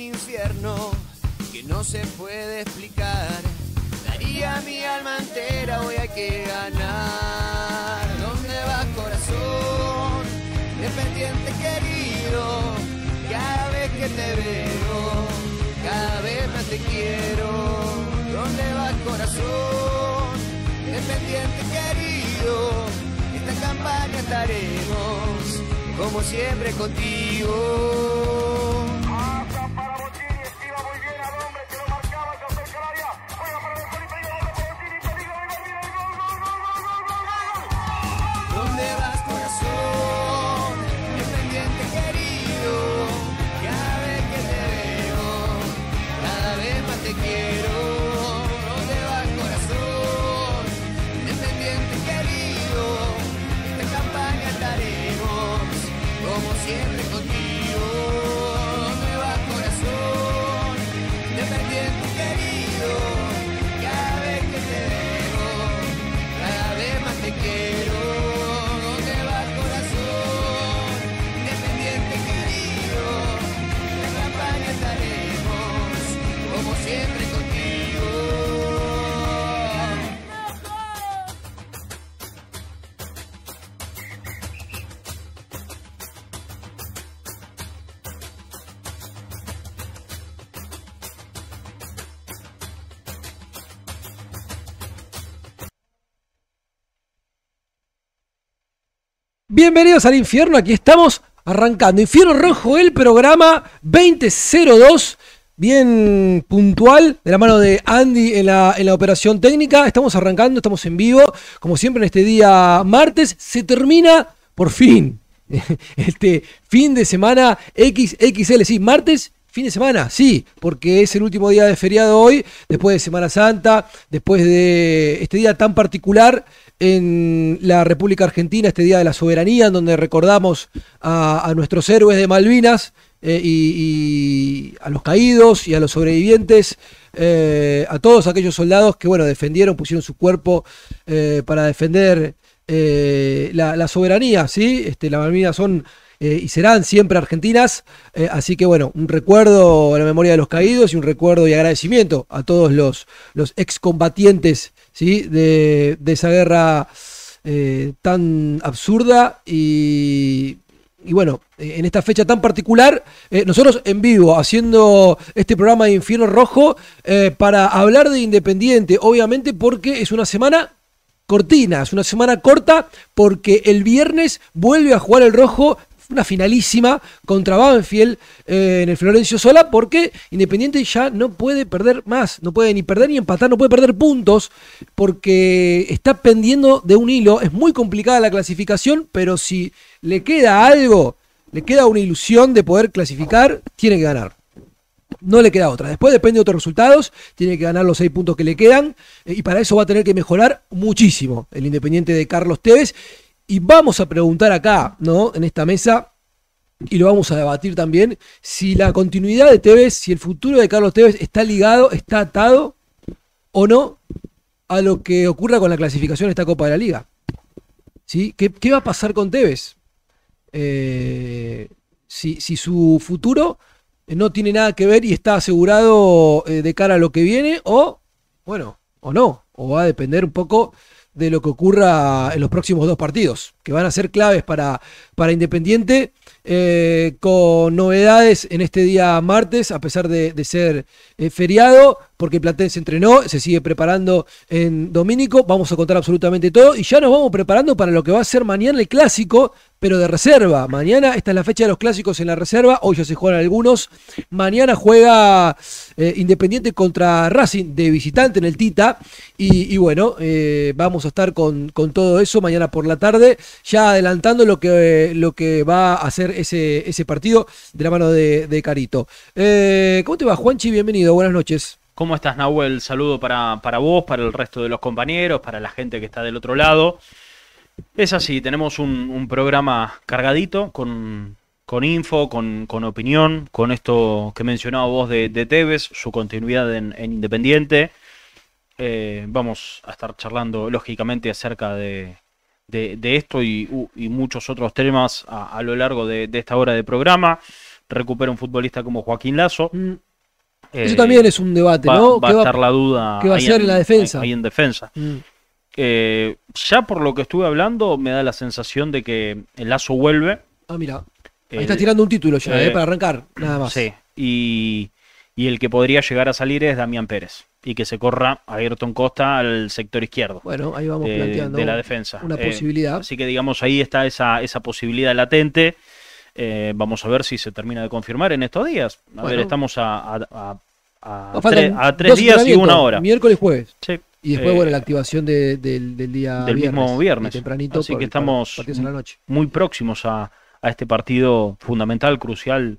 infierno que no se puede explicar. Daría mi alma entera, hoy hay que ganar. ¿Dónde va corazón? Dependiente querido, cada vez que te veo, cada vez más te quiero. ¿Dónde va corazón? Dependiente querido, esta campaña estaremos como siempre contigo. Bienvenidos al infierno, aquí estamos arrancando. Infierno Rojo, el programa 2002, bien puntual, de la mano de Andy en la, operación técnica. Estamos arrancando, estamos en vivo, como siempre en este día martes. Se termina, por fin, este fin de semana XXL, sí, martes fin de semana, sí, porque es el último día de feriado hoy, después de Semana Santa, después de este día tan particular en la República Argentina, este Día de la Soberanía, en donde recordamos a, nuestros héroes de Malvinas eh, y, a los caídos y a los sobrevivientes, eh, a todos aquellos soldados que, bueno, defendieron, pusieron su cuerpo eh, para defender la, soberanía, ¿sí? Este, las Malvinas son... y serán siempre argentinas, así que bueno, un recuerdo a la memoria de los caídos y un recuerdo y agradecimiento a todos los, los excombatientes ¿sí? de, esa guerra eh, tan absurda y, y bueno, en esta fecha tan particular, eh, nosotros en vivo haciendo este programa de Infierno Rojo eh, para hablar de Independiente, obviamente porque es una semana cortina, es una semana corta porque el viernes vuelve a jugar el Rojo una finalísima contra Banfield eh, en el Florencio Sola, porque Independiente ya no puede perder más, no puede ni perder ni empatar, no puede perder puntos, porque está pendiendo de un hilo. Es muy complicada la clasificación, pero si le queda algo, le queda una ilusión de poder clasificar, tiene que ganar no le queda otra. Después depende de otros resultados, tiene que ganar los seis puntos que le quedan eh, y para eso va a tener que mejorar muchísimo el Independiente de Carlos Tevez y vamos a preguntar acá, ¿no? En esta mesa, y lo vamos a debatir también, si la continuidad de Tevez, si el futuro de Carlos Tevez está ligado, está atado o no a lo que ocurra con la clasificación de esta Copa de la Liga. ¿Sí? ¿Qué, va a pasar con Tevez? Eh, si, si su futuro eh, no tiene nada que ver y está asegurado eh, de cara a lo que viene, o, bueno, o no, o va a depender un poco de lo que ocurra en los próximos dos partidos, que van a ser claves para para Independiente, eh, con novedades en este día martes, a pesar de, ser eh, feriado, porque Platense entrenó, se sigue preparando en Domínico, vamos a contar absolutamente todo y ya nos vamos preparando para lo que va a ser mañana el clásico, pero de reserva. Mañana, esta es la fecha de los clásicos en la reserva, hoy ya se juegan algunos, mañana juega eh, Independiente contra Racing de visitante en el Tita y, bueno, vamos a estar con todo eso mañana por la tarde, ya adelantando lo que lo que va a hacer ese, ese partido de la mano de, Carito. Eh, ¿Cómo te va, Juanchi? Bienvenido, buenas noches. ¿Cómo estás, Nahuel? Saludo para, para vos, para el resto de los compañeros, para la gente que está del otro lado. Es así, tenemos un, programa cargadito con, con info, con, con, opinión, con esto que mencionaba vos de, de Tevez, su continuidad en, Independiente. Eh, vamos a estar charlando, lógicamente, acerca de, de, esto y, muchos otros temas a, lo largo de, esta hora de programa. Recupera un futbolista como Joaquín Lazo. Mm. Eh, Eso también es un debate, ¿no? Va a estar la duda. Que va a ser en, la defensa? Ahí, en defensa. Mm. Eh, ya por lo que estuve hablando, me da la sensación de que el Lazo vuelve. Ah, mira. Ahí eh, está tirando un título ya, para arrancar, nada más. Sí. y el que podría llegar a salir es Damián Pérez y que se corra a Ayrton Costa al sector izquierdo. Bueno, ahí vamos planteando de la defensa. una eh, posibilidad. así que digamos, ahí está esa, esa posibilidad latente. Eh, vamos a ver si se termina de confirmar en estos días. A ver, estamos a, tres, días y una hora. Miércoles jueves. Y después, bueno, eh, la activación del, día del viernes, mismo viernes. Tempranito Así que estamos muy próximos a, a este partido fundamental, crucial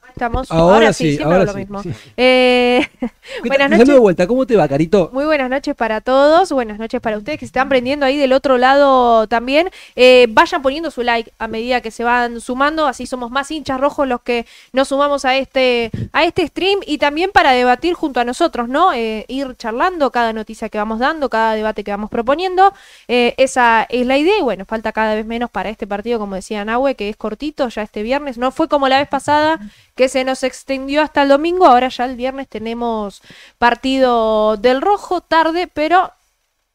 Estamos ahora, sí, siempre ahora lo mismo. Eh, buenas noches. de vuelta, ¿cómo te va, Carito? Muy buenas noches para todos, buenas noches para ustedes que se están prendiendo ahí del otro lado también. Eh, vayan poniendo su like a medida que se van sumando, así somos más hinchas rojos los que nos sumamos a este, a este stream y también para debatir junto a nosotros, ¿no? Eh, ir charlando cada noticia que vamos dando, cada debate que vamos proponiendo. esa es la idea y bueno, falta cada vez menos para este partido, como decía Nahue, que es cortito ya este viernes. No fue como la vez pasada que que se nos extendió hasta el domingo. Ahora ya el viernes tenemos partido del rojo tarde, pero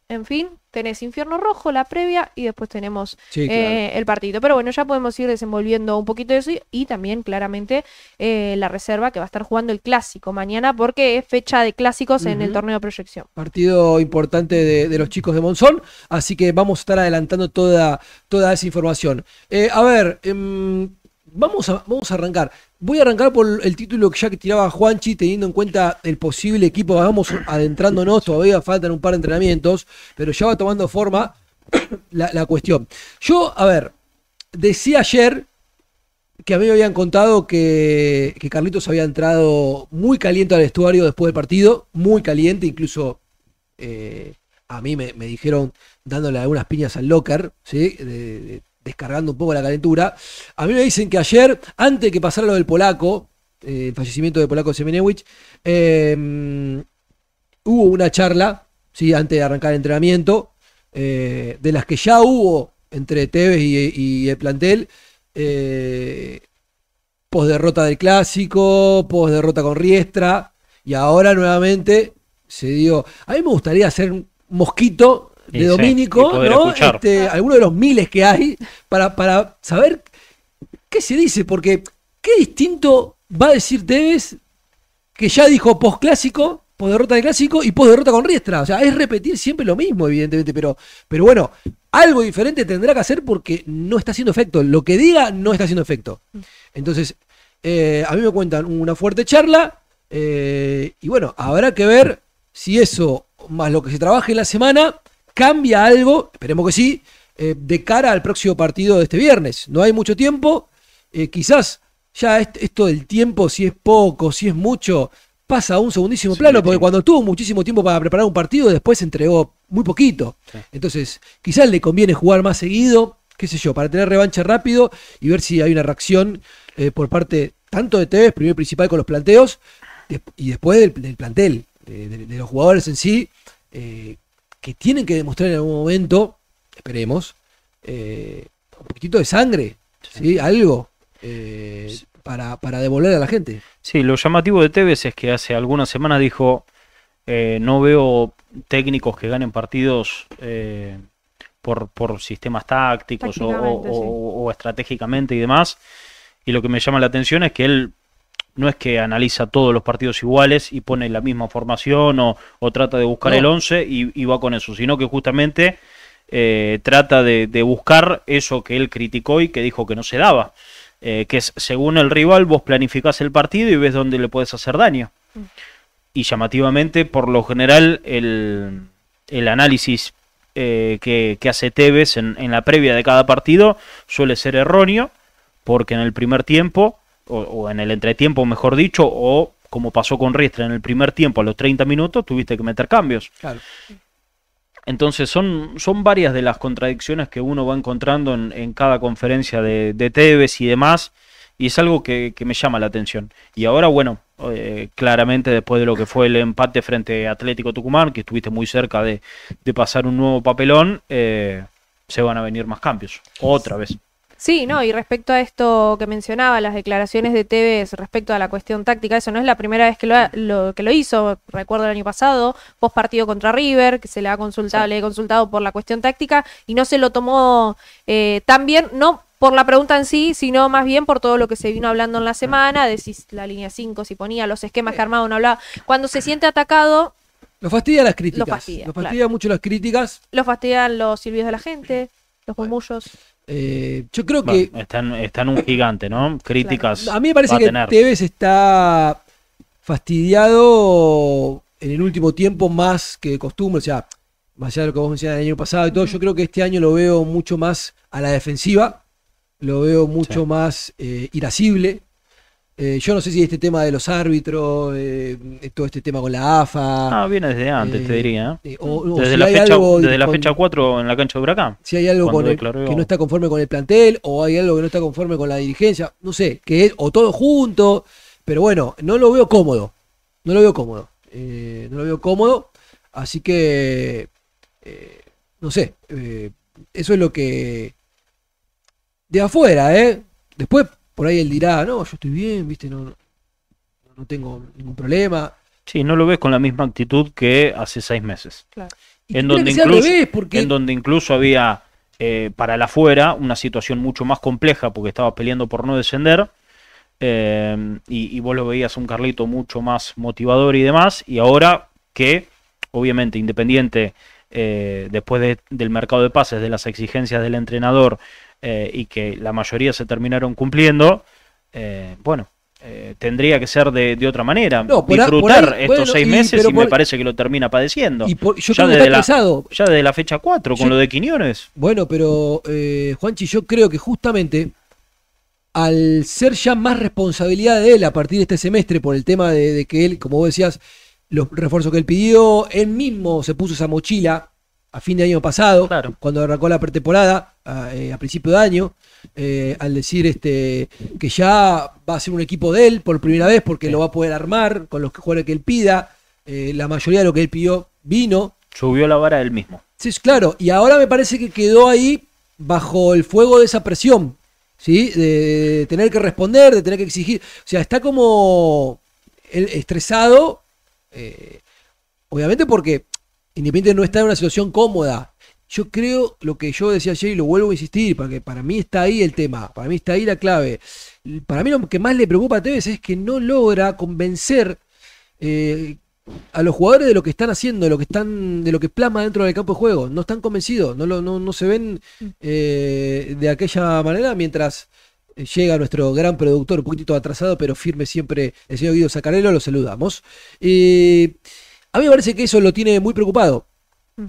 en fin, tenés Infierno Rojo, la previa, y después tenemos eh, el partido. Pero bueno, ya podemos ir desenvolviendo un poquito de eso y, también claramente eh, la reserva que va a estar jugando el clásico mañana porque es fecha de clásicos en el torneo de proyección. Partido importante de, los chicos de Monzón, así que vamos a estar adelantando toda, toda esa información. Eh, a ver, em, vamos a, arrancar. Voy a arrancar por el título que ya que tiraba Juanchi, teniendo en cuenta el posible equipo. Vamos adentrándonos, todavía faltan un par de entrenamientos, pero ya va tomando forma la, cuestión. Yo, a ver, decía ayer que a mí me habían contado que, Carlitos había entrado muy caliente al estuario después del partido, muy caliente, incluso eh, a mí me, dijeron dándole algunas piñas al locker, ¿sí? descargando un poco la calentura. A mí me dicen que ayer, antes que pasara lo del polaco, eh, el fallecimiento del polaco Semenewicz, em, hubo una charla, ¿sí? antes de arrancar el entrenamiento, eh, de las que ya hubo entre Tevez y, el plantel, eh, post derrota del clásico, post derrota con Riestra, y ahora nuevamente se dio. A mí me gustaría hacer un mosquito de dominico, Domínico, ¿no? Este, alguno de los miles que hay, para, para saber qué se dice, porque qué distinto va a decir Tevez que ya dijo post clásico, derrota de clásico y post derrota con Riestra. O sea, es repetir siempre lo mismo, evidentemente, pero, pero bueno, algo diferente tendrá que hacer porque no está haciendo efecto. Lo que diga no está haciendo efecto. Entonces, eh, a mí me cuentan una fuerte charla eh, y bueno, habrá que ver si eso, más lo que se trabaje en la semana, ¿Cambia algo? Esperemos que sí, eh, de cara al próximo partido de este viernes. No hay mucho tiempo, eh, quizás ya esto del tiempo, si es poco, si es mucho, pasa a un segundísimo plano, porque cuando tuvo muchísimo tiempo para preparar un partido, después se entregó muy poquito. Entonces, quizás le conviene jugar más seguido, qué sé yo, para tener revancha rápido y ver si hay una reacción eh, por parte tanto de Tevez, primero principal con los planteos, y después del, plantel, de, los jugadores en sí. Eh, que tienen que demostrar en algún momento, esperemos, eh, un poquito de sangre, ¿sí? Algo. Eh, para, devolver a la gente. Sí, lo llamativo de Tevez es que hace algunas semanas dijo, eh, no veo técnicos que ganen partidos por, sistemas tácticos o, o, estratégicamente y demás. Y lo que me llama la atención es que él no es que analiza todos los partidos iguales y pone la misma formación o, trata de buscar el 11 y, va con eso, sino que justamente eh, trata de, buscar eso que él criticó y que dijo que no se daba, eh, que es según el rival vos planificás el partido y ves dónde le puedes hacer daño. Mm. Y llamativamente, por lo general, el, análisis eh, que, hace Tevez en la previa de cada partido suele ser erróneo, porque en el primer tiempo o, en el entretiempo, mejor dicho, o como pasó con Riestra en el primer tiempo, a los 30 minutos tuviste que meter cambios. Entonces son, son varias de las contradicciones que uno va encontrando en, cada conferencia de, de y demás, y es algo que, me llama la atención. Y ahora, bueno, eh, claramente después de lo que fue el empate frente a Atlético Tucumán, que estuviste muy cerca de, pasar un nuevo papelón, eh, se van a venir más cambios, otra vez. Sí, no, y respecto a esto que mencionaba, las declaraciones de Tevez respecto a la cuestión táctica, eso no es la primera vez que lo, que lo hizo, recuerdo el año pasado, post partido contra River, que se le ha consultado, le he consultado por la cuestión táctica y no se lo tomó eh, tan bien, no por la pregunta en sí, sino más bien por todo lo que se vino hablando en la semana, de si la línea 5, si ponía los esquemas que o no hablaba. Cuando se siente atacado... Lo fastidia las críticas. Lo fastidia, mucho las críticas. Lo fastidian los silbidos de la gente, los murmullos. Eh, yo creo que. están un gigante, ¿no? Críticas. A mí me parece que Tevez está fastidiado en el último tiempo más que de costumbre. O sea, más allá de lo que vos mencionaste el año pasado y todo, yo creo que este año lo veo mucho más a la defensiva. Lo veo mucho más eh, irascible. Eh, yo no sé si este tema de los árbitros, eh, eh, todo este tema con la AFA. Ah, viene desde antes, te diría. desde, la, fecha, 4 en la cancha de Huracán. Si hay algo que no está conforme con el plantel, o hay algo que no está conforme con la dirigencia, no sé, que o todo junto. Pero bueno, no lo veo cómodo. No lo veo cómodo. no lo veo cómodo. Así que, no sé, eso es lo que... De afuera, ¿eh? Después por ahí él dirá, no, yo estoy bien, viste, no, no, tengo ningún problema. Sí, no lo ves con la misma actitud que hace seis meses. En, donde incluso, en donde incluso había eh, para la afuera una situación mucho más compleja porque estaba peleando por no descender. Eh, y, y, vos lo veías un Carlito mucho más motivador y demás. Y ahora que, obviamente, Independiente eh, después del mercado de pases, de las exigencias del entrenador eh, y que la mayoría se terminaron cumpliendo, eh, bueno, tendría que ser de, otra manera. Disfrutar estos seis meses y, me parece que lo termina padeciendo. Y yo ya, creo desde la, ya, desde la, fecha 4 con lo de Quiñones. Bueno, pero Juanchi, yo creo que justamente al ser ya más responsabilidad de él a partir de este semestre por el tema de, de que él, como vos decías, los refuerzos que él pidió. Él mismo se puso esa mochila a fin de año pasado, cuando arrancó la pretemporada, a, eh, principio de año, eh, al decir este, que ya va a ser un equipo de él por primera vez, porque lo va a poder armar con los jugadores que él pida. Eh, la mayoría de lo que él pidió vino. Subió la vara él mismo. Sí, claro. Y ahora me parece que quedó ahí bajo el fuego de esa presión, ¿sí? De, tener que responder, de tener que exigir. O sea, está como estresado eh, obviamente porque Independiente no está en una situación cómoda. Yo creo lo que yo decía ayer y lo vuelvo a insistir, porque para mí está ahí el tema, para mí está ahí la clave. Para mí lo que más le preocupa a Tevez es que no logra convencer eh, a los jugadores de lo que están haciendo, de lo que están, de lo que plasma dentro del campo de juego. No están convencidos, no, no, no se ven mm. eh, de aquella manera mientras llega nuestro gran productor, un poquitito atrasado, pero firme siempre, el señor Guido Zacarello. lo saludamos. Eh, a mí me parece que eso lo tiene muy preocupado. Mm.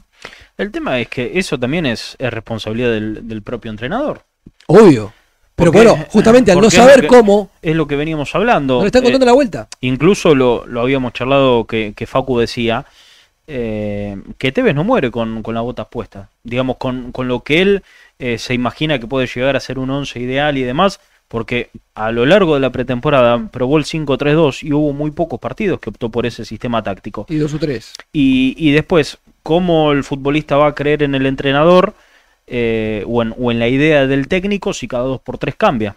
El tema es que eso también es, responsabilidad del, propio entrenador. Obvio. Pero bueno, eh, justamente al no saber cómo... Es lo que veníamos hablando. Nos están contando eh, la vuelta. Incluso lo, habíamos charlado que, Facu decía, que Tevez no muere con, con las botas puestas. Digamos, con, con lo que él eh, se imagina que puede llegar a ser un 11 ideal y demás, porque a lo largo de la pretemporada mm. probó el 5-3-2 y hubo muy pocos partidos que optó por ese sistema táctico. Y dos o tres. Y, después, cómo el futbolista va a creer en el entrenador eh, o, en, la idea del técnico si cada dos por tres cambia.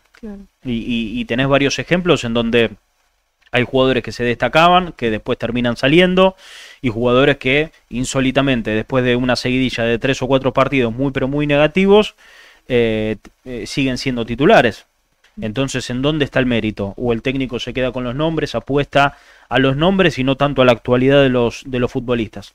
Y, y tenés varios ejemplos en donde hay jugadores que se destacaban, que después terminan saliendo, y jugadores que insólitamente, después de una seguidilla de tres o cuatro partidos muy pero muy negativos, eh, eh, siguen siendo titulares. Mm. Entonces, ¿en dónde está el mérito? ¿O el técnico se queda con los nombres, apuesta a los nombres y no tanto a la actualidad de los, de los futbolistas?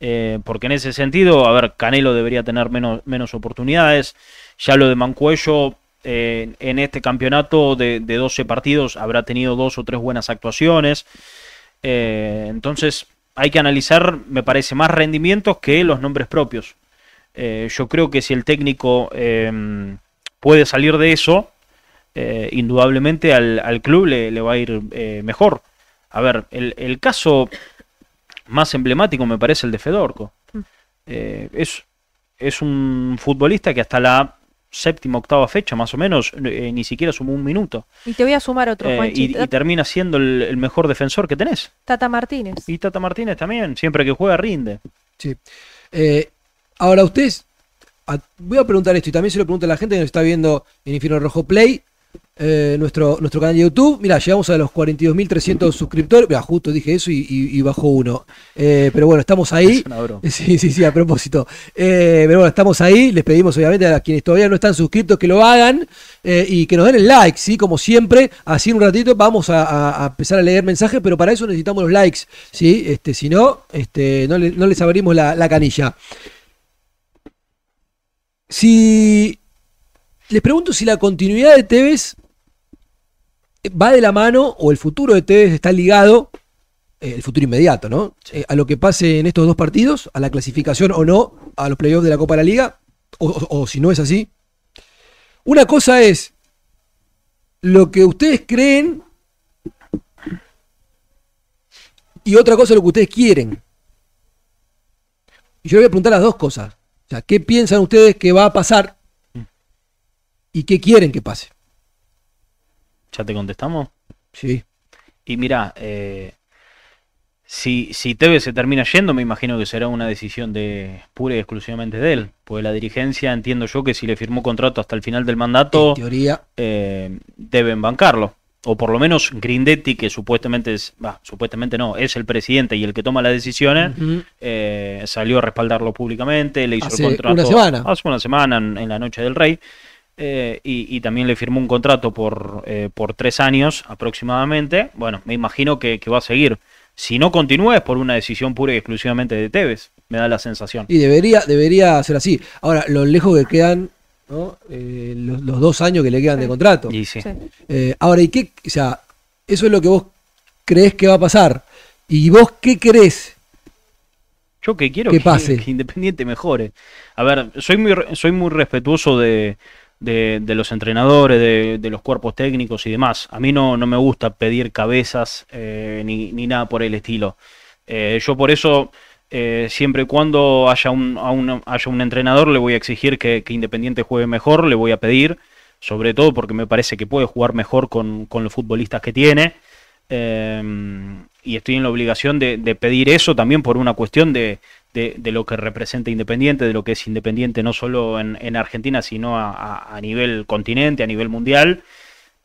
Eh, porque en ese sentido, a ver, Canelo debería tener menos, menos oportunidades. Ya lo de Mancuello en este campeonato de, 12 partidos habrá tenido dos o tres buenas actuaciones. Eh, entonces hay que analizar, me parece, más rendimientos que los nombres propios. Eh, yo creo que si el técnico em, puede salir de eso, eh, indudablemente al, club le, va a ir mejor. A ver, el, caso más emblemático me parece el de Fedorco. Mm. es, es un futbolista que hasta la séptima, octava fecha más o menos, eh, ni siquiera sumó un minuto. Y te voy a sumar otro, eh, y, termina siendo el, mejor defensor que tenés. Tata Martínez. Y Tata Martínez también, siempre que juega rinde. Sí. Eh, ahora ustedes, voy a preguntar esto, y también se lo pregunto a la gente que nos está viendo en Infierno Rojo Play, eh, nuestro, nuestro canal de YouTube. Mira, llegamos a los 42.300 suscriptores. Mira, justo dije eso y, bajó uno. Eh, pero bueno, estamos ahí. Sí, sí, sí, a propósito. Eh, pero bueno, estamos ahí. Les pedimos, obviamente, a quienes todavía no están suscritos que lo hagan y que nos den el like, ¿sí? Como siempre, así un ratito vamos a, empezar a leer mensajes, pero para eso necesitamos los likes, ¿sí? Este, si no, este, no, les abrimos la, la canilla. Si les pregunto si la continuidad de Tevez eh, va de la mano o el futuro de Tevez está ligado, eh, el futuro inmediato, ¿no? Eh, a lo que pase en estos dos partidos, a la clasificación o no, a los playoffs de la Copa de la Liga, o, si no es así. Una cosa es lo que ustedes creen y otra cosa es lo que ustedes quieren. Y yo voy a preguntar las dos cosas. O sea, ¿qué piensan ustedes que va a pasar y qué quieren que pase. ¿Ya te contestamos? Sí. Y mira, eh, si, si Tevez se termina yendo, me imagino que será una decisión de pura y exclusivamente de él. Pues la dirigencia, entiendo yo que si le firmó contrato hasta el final del mandato, teoría, eh, deben bancarlo. O por lo menos Grindetti, que supuestamente es, supuestamente no, es el presidente y el que toma las decisiones, eh, salió a respaldarlo públicamente, le hizo el contrato. Una semana. Hace una semana en la noche del rey. Eh, y, también le firmó un contrato por, eh, por tres años aproximadamente. Bueno, me imagino que, va a seguir. Si no continúes por una decisión pura y exclusivamente de Tevez, me da la sensación. Y debería, debería ser así. Ahora, lo lejos que quedan eh, los, dos años que le quedan de contrato. ahora, ¿y qué? O sea, eso es lo que vos crees que va a pasar. ¿Y vos qué crees yo que quiero que, pase. Independiente mejore. A ver, soy soy muy respetuoso de, de, los entrenadores, de, los cuerpos técnicos y demás. A mí no, me gusta pedir cabezas eh, ni, nada por el estilo. Eh, yo por eso, eh, siempre y cuando haya un, haya un entrenador, le voy a exigir que, Independiente juegue mejor, le voy a pedir, sobre todo porque me parece que puede jugar mejor con, con los futbolistas que tiene y estoy en la obligación de, pedir eso también por una cuestión de, lo que representa Independiente, de lo que es Independiente no solo en, Argentina, sino a, nivel continente, a nivel mundial,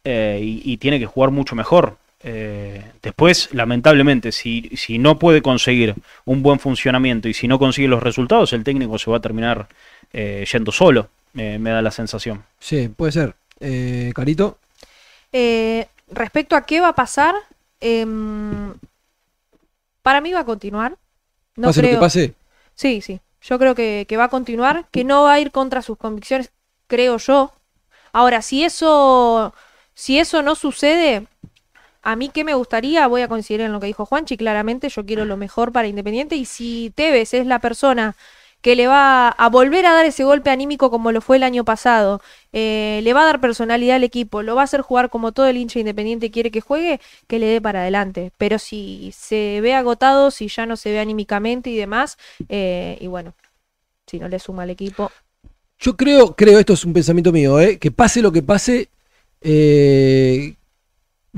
eh, y, tiene que jugar mucho mejor. Eh, después, lamentablemente, si, no puede conseguir un buen funcionamiento y si no consigue los resultados, el técnico se va a terminar eh, yendo solo, me da la sensación. Sí, puede ser. Carito. respecto a qué va a pasar, em, para mí va a continuar. No pase creo... lo que pase. Sí, sí. Yo creo que, va a continuar, que no va a ir contra sus convicciones, creo yo. Ahora, si eso, si eso no sucede, a mí que me gustaría, voy a considerar en lo que dijo Juanchi, claramente yo quiero lo mejor para Independiente y si Tevez es la persona que le va a volver a dar ese golpe anímico como lo fue el año pasado. Eh, le va a dar personalidad al equipo, lo va a hacer jugar como todo el hincha independiente quiere que juegue, que le dé para adelante. Pero si se ve agotado, si ya no se ve anímicamente y demás, eh, y bueno, si no le suma al equipo. Yo creo, creo, esto es un pensamiento mío, eh, que pase lo que pase,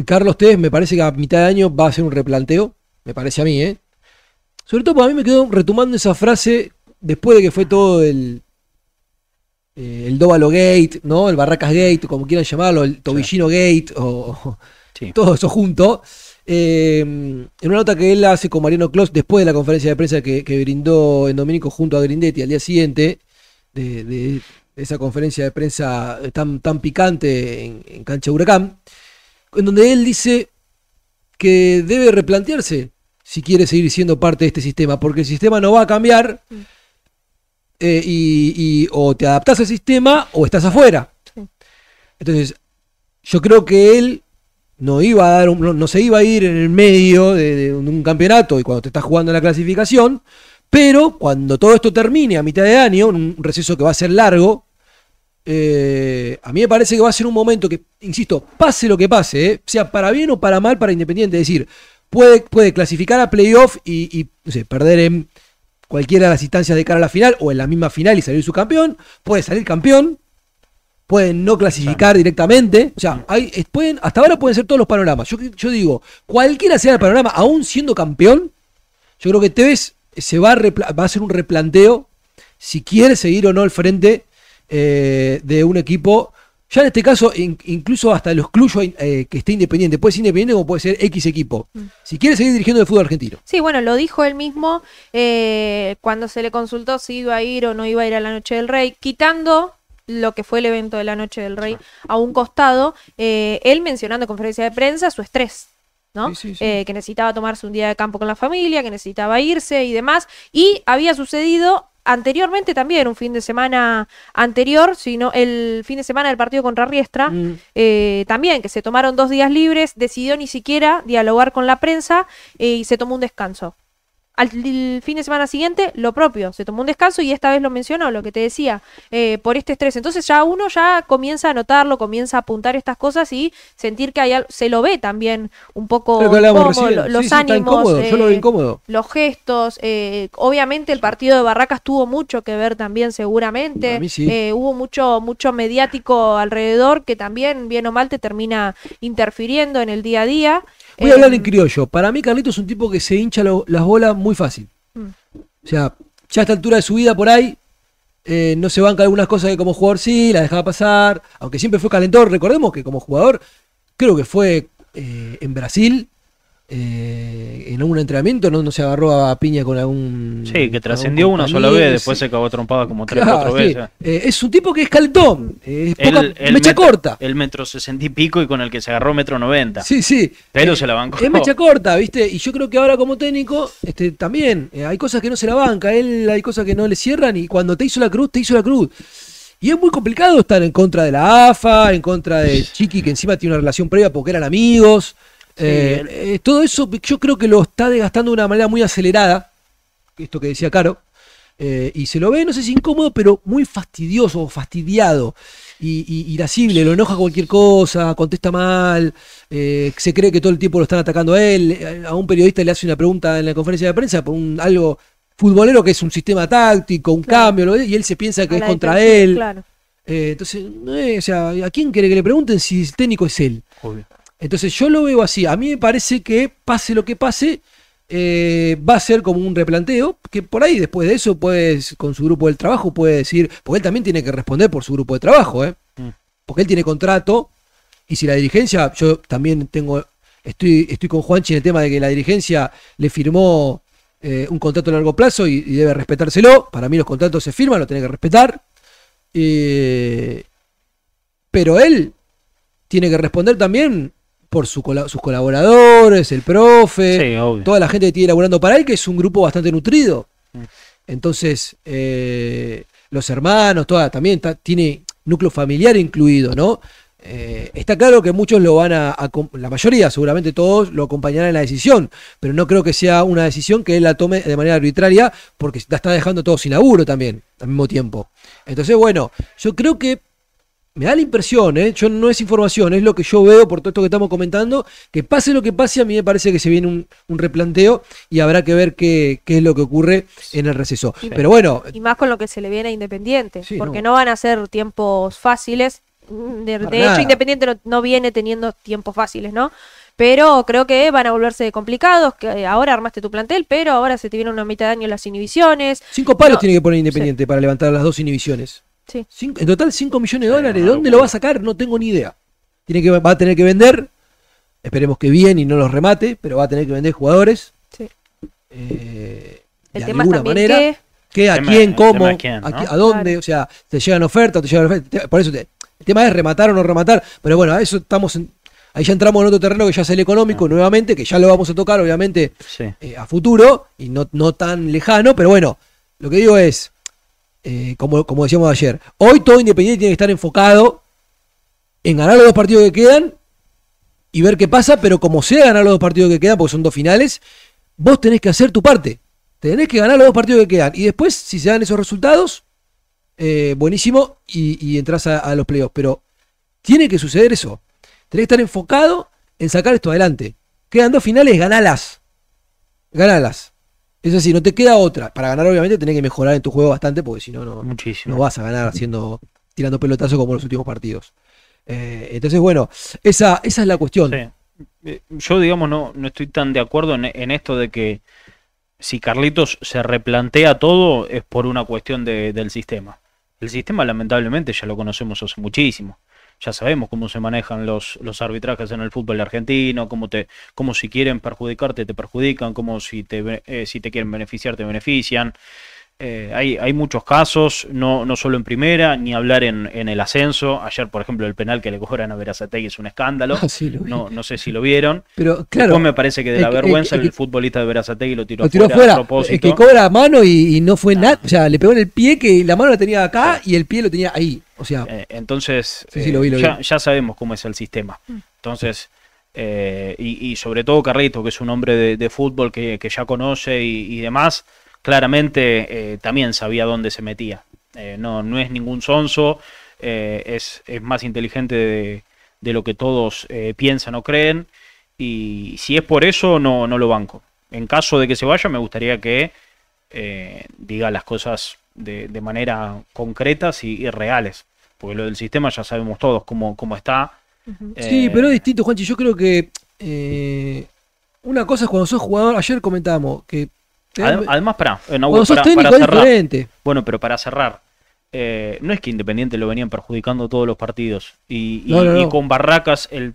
Carlos ustedes me parece que a mitad de año va a hacer un replanteo, me parece a mí, ¿eh? Sobre todo a mí me quedo retomando esa frase después de que fue todo el, eh, el Dóvalo Gate, ¿no? El Barracas Gate, como quieran llamarlo, el Tobillino Gate, o, todo eso junto. Em, en una nota que él hace con Mariano Clos después de la conferencia de prensa que, brindó en Dominico junto a Grindetti al día siguiente, de, esa conferencia de prensa tan, tan picante en Cancha Huracán, en donde él dice que debe replantearse si quiere seguir siendo parte de este sistema, porque el sistema no va a cambiar. Mm. Eh, y, o te adaptas al sistema o estás afuera. Entonces, yo creo que él no iba a dar no, se iba a ir en el medio de, un campeonato y cuando te estás jugando la clasificación, pero cuando todo esto termine a mitad de año, un receso que va a ser largo, eh, a mí me parece que va a ser un momento que, insisto, pase lo que pase, eh, sea para bien o para mal para Independiente, es decir, puede, puede clasificar a playoff y, perder en cualquiera de las instancias de cara a la final o en la misma final y salir su campeón, puede salir campeón, pueden no clasificar directamente, o sea, hay, pueden, hasta ahora pueden ser todos los panoramas. Yo, yo digo, cualquiera sea el panorama, aún siendo campeón, yo creo que Tevez se va a, va a hacer un replanteo si quiere seguir o no al frente eh, de un equipo ya en este caso, incluso hasta los excluyo eh, que esté independiente. Puede ser independiente o puede ser X equipo. Mm. Si quiere seguir dirigiendo el fútbol argentino. Sí, bueno, lo dijo él mismo eh, cuando se le consultó si iba a ir o no iba a ir a la Noche del Rey, quitando lo que fue el evento de la Noche del Rey a un costado, eh, él mencionando en conferencia de prensa su estrés. ¿no? que necesitaba tomarse un día de campo con la familia, que necesitaba irse y demás. Y había sucedido anteriormente también, un fin de semana anterior, sino el fin de semana del partido contra Riestra, mm. eh, también que se tomaron dos días libres, decidió ni siquiera dialogar con la prensa eh, y se tomó un descanso. Al fin de semana siguiente, lo propio, se tomó un descanso y esta vez lo mencionó, lo que te decía, eh, por este estrés. Entonces ya uno ya comienza a notarlo, comienza a apuntar estas cosas y sentir que hay se lo ve también un poco los ánimos, Yo lo eh, incómodo. los gestos. Eh, obviamente el partido de Barracas tuvo mucho que ver también, seguramente. hubo mucho, mucho mediático alrededor que también, bien o mal, te termina interfiriendo en el día a día. Voy a hablar en criollo. Para mí, Carlito es un tipo que se hincha las bolas muy fácil. Mm. O sea, ya a esta altura de su vida por ahí, eh, no se banca algunas cosas que como jugador sí, la dejaba pasar, aunque siempre fue calentor. Recordemos que como jugador, creo que fue eh, en Brasil, eh, en algún entrenamiento no, se agarró a piña con algún. Sí, que trascendió una sola vez, después se acabó trompada como tres o cuatro veces. Eh, es un tipo que es caltón, es mecha corta. El metro sesenta y pico y con el que se agarró metro noventa. Sí, sí. Pero eh, se la bancó. Es mecha corta, ¿viste? Y yo creo que ahora como técnico este, también hay cosas que no se la banca, él hay cosas que no le cierran y cuando te hizo la cruz, te hizo la cruz. Y es muy complicado estar en contra de la AFA, en contra de Chiqui, que encima tiene una relación previa porque eran amigos. Eh, eh, todo eso yo creo que lo está desgastando de una manera muy acelerada, esto que decía Caro, eh, y se lo ve, no sé si incómodo, pero muy fastidioso fastidiado y, irascible, lo enoja cualquier cosa, contesta mal, se cree que todo el tiempo lo están atacando a él, a un periodista le hace una pregunta en la conferencia de prensa por algo futbolero que es un sistema táctico, un cambio, y él se piensa que es contra él. entonces, o sea, ¿a quién quiere que le pregunten si el técnico es él? Obvio. Entonces yo lo veo así. A mí me parece que pase lo que pase, eh, va a ser como un replanteo, que por ahí después de eso, puedes, con su grupo del trabajo, puede decir, porque él también tiene que responder por su grupo de trabajo, ¿eh? Mm. porque él tiene contrato, y si la dirigencia, yo también tengo, estoy, estoy con Juanchi en el tema de que la dirigencia le firmó eh, un contrato a largo plazo y, debe respetárselo, para mí los contratos se firman, lo tiene que respetar, eh, pero él tiene que responder también por sus colaboradores, el profe, toda la gente que tiene laburando para él, que es un grupo bastante nutrido. Mm. Entonces, eh, los hermanos, también tiene núcleo familiar incluido, ¿no? Eh, está claro que muchos lo van a, la mayoría, seguramente todos, lo acompañarán en la decisión, pero no creo que sea una decisión que él la tome de manera arbitraria porque la está dejando todo sin laburo también, al mismo tiempo. Entonces, bueno, yo creo que me da la impresión, ¿eh? yo no es información, es lo que yo veo por todo esto que estamos comentando, que pase lo que pase, a mí me parece que se viene un, replanteo y habrá que ver qué, es lo que ocurre en el receso. Y, Pero bueno. Y más con lo que se le viene a Independiente, porque no. van a ser tiempos fáciles. De, hecho, Independiente no, viene teniendo tiempos fáciles, ¿no? pero creo que van a volverse complicados, que ahora armaste tu plantel, pero ahora se te vienen una mitad de año las inhibiciones. Cinco palos tiene que poner Independiente para levantar las dos inhibiciones en total 5 millones de dólares. ¿De dónde lo va a sacar? No tengo ni idea. Tiene que, va a tener que vender. Esperemos que bien y no los remate, pero va a tener que vender jugadores. Sí. Eh, de alguna manera. Que... a, quién, cómo, a dónde, o sea, te llegan ofertas, te llegan ofertas, por eso el tema es rematar o no rematar, pero bueno, eso estamos ahí ya entramos en otro terreno que ya es el económico ah. nuevamente, que ya lo vamos a tocar obviamente eh, a futuro y no, no tan lejano, pero bueno, lo que digo es, eh, como, como decíamos ayer, hoy todo Independiente tiene que estar enfocado en ganar los dos partidos que quedan y ver qué pasa, pero como sea ganar los dos partidos que quedan, porque son dos finales, vos tenés que hacer tu parte. Tenés que ganar los dos partidos que quedan. Y después, si se dan esos resultados, eh, buenísimo, y, entras a, a, los playoffs. Pero tiene que suceder eso. Tenés que estar enfocado en sacar esto adelante. Quedan dos finales, ganalas. Ganalas. Es así, no te queda otra. Para ganar, obviamente, tenés que mejorar en tu juego bastante, porque si no, no, vas a ganar haciendo, tirando pelotazo como los últimos partidos. Eh, entonces, bueno, esa, esa es la cuestión. Eh, yo, digamos, no, no estoy tan de acuerdo en, esto de que si Carlitos se replantea todo es por una cuestión de, del sistema. El sistema, lamentablemente, ya lo conocemos hace muchísimo ya sabemos cómo se manejan los, los arbitrajes en el fútbol argentino, cómo, te, cómo si quieren perjudicarte te perjudican, cómo si te, eh, si te quieren beneficiar te benefician. Eh, hay, hay, muchos casos, no, no solo en primera, ni hablar en, el ascenso. Ayer, por ejemplo, el penal que le cobran a Verazategui es un escándalo. Ah, no, no sé si lo vieron. Pero claro. Después me parece que de la vergüenza el, futbolista de Verazategui lo tiró, lo tiró fuera, a propósito. que cobra a mano y, no fue ah. nada. O sea, le pegó en el pie que la mano la tenía acá y el pie lo tenía ahí sea. entonces, Ya, sabemos cómo es el sistema. Mm. Entonces. Eh, y, sobre todo Carrito, que es un hombre de, fútbol que, ya conoce y, demás, claramente eh, también sabía dónde se metía. Eh, no, no es ningún sonso, es, más inteligente de, lo que todos piensan o creen. Y si es por eso, no, no lo banco. En caso de que se vaya, me gustaría que diga las cosas de, de manera concretas y, reales. Porque lo del sistema ya sabemos todos cómo, está. Eh, sí, pero es distinto, Juanchi. Yo creo que eh, una cosa es cuando sos jugador, ayer comentábamos que... Además, eh, para, en Bueno, pero para cerrar, no es que Independiente lo venían perjudicando todos los partidos y, con Barracas el,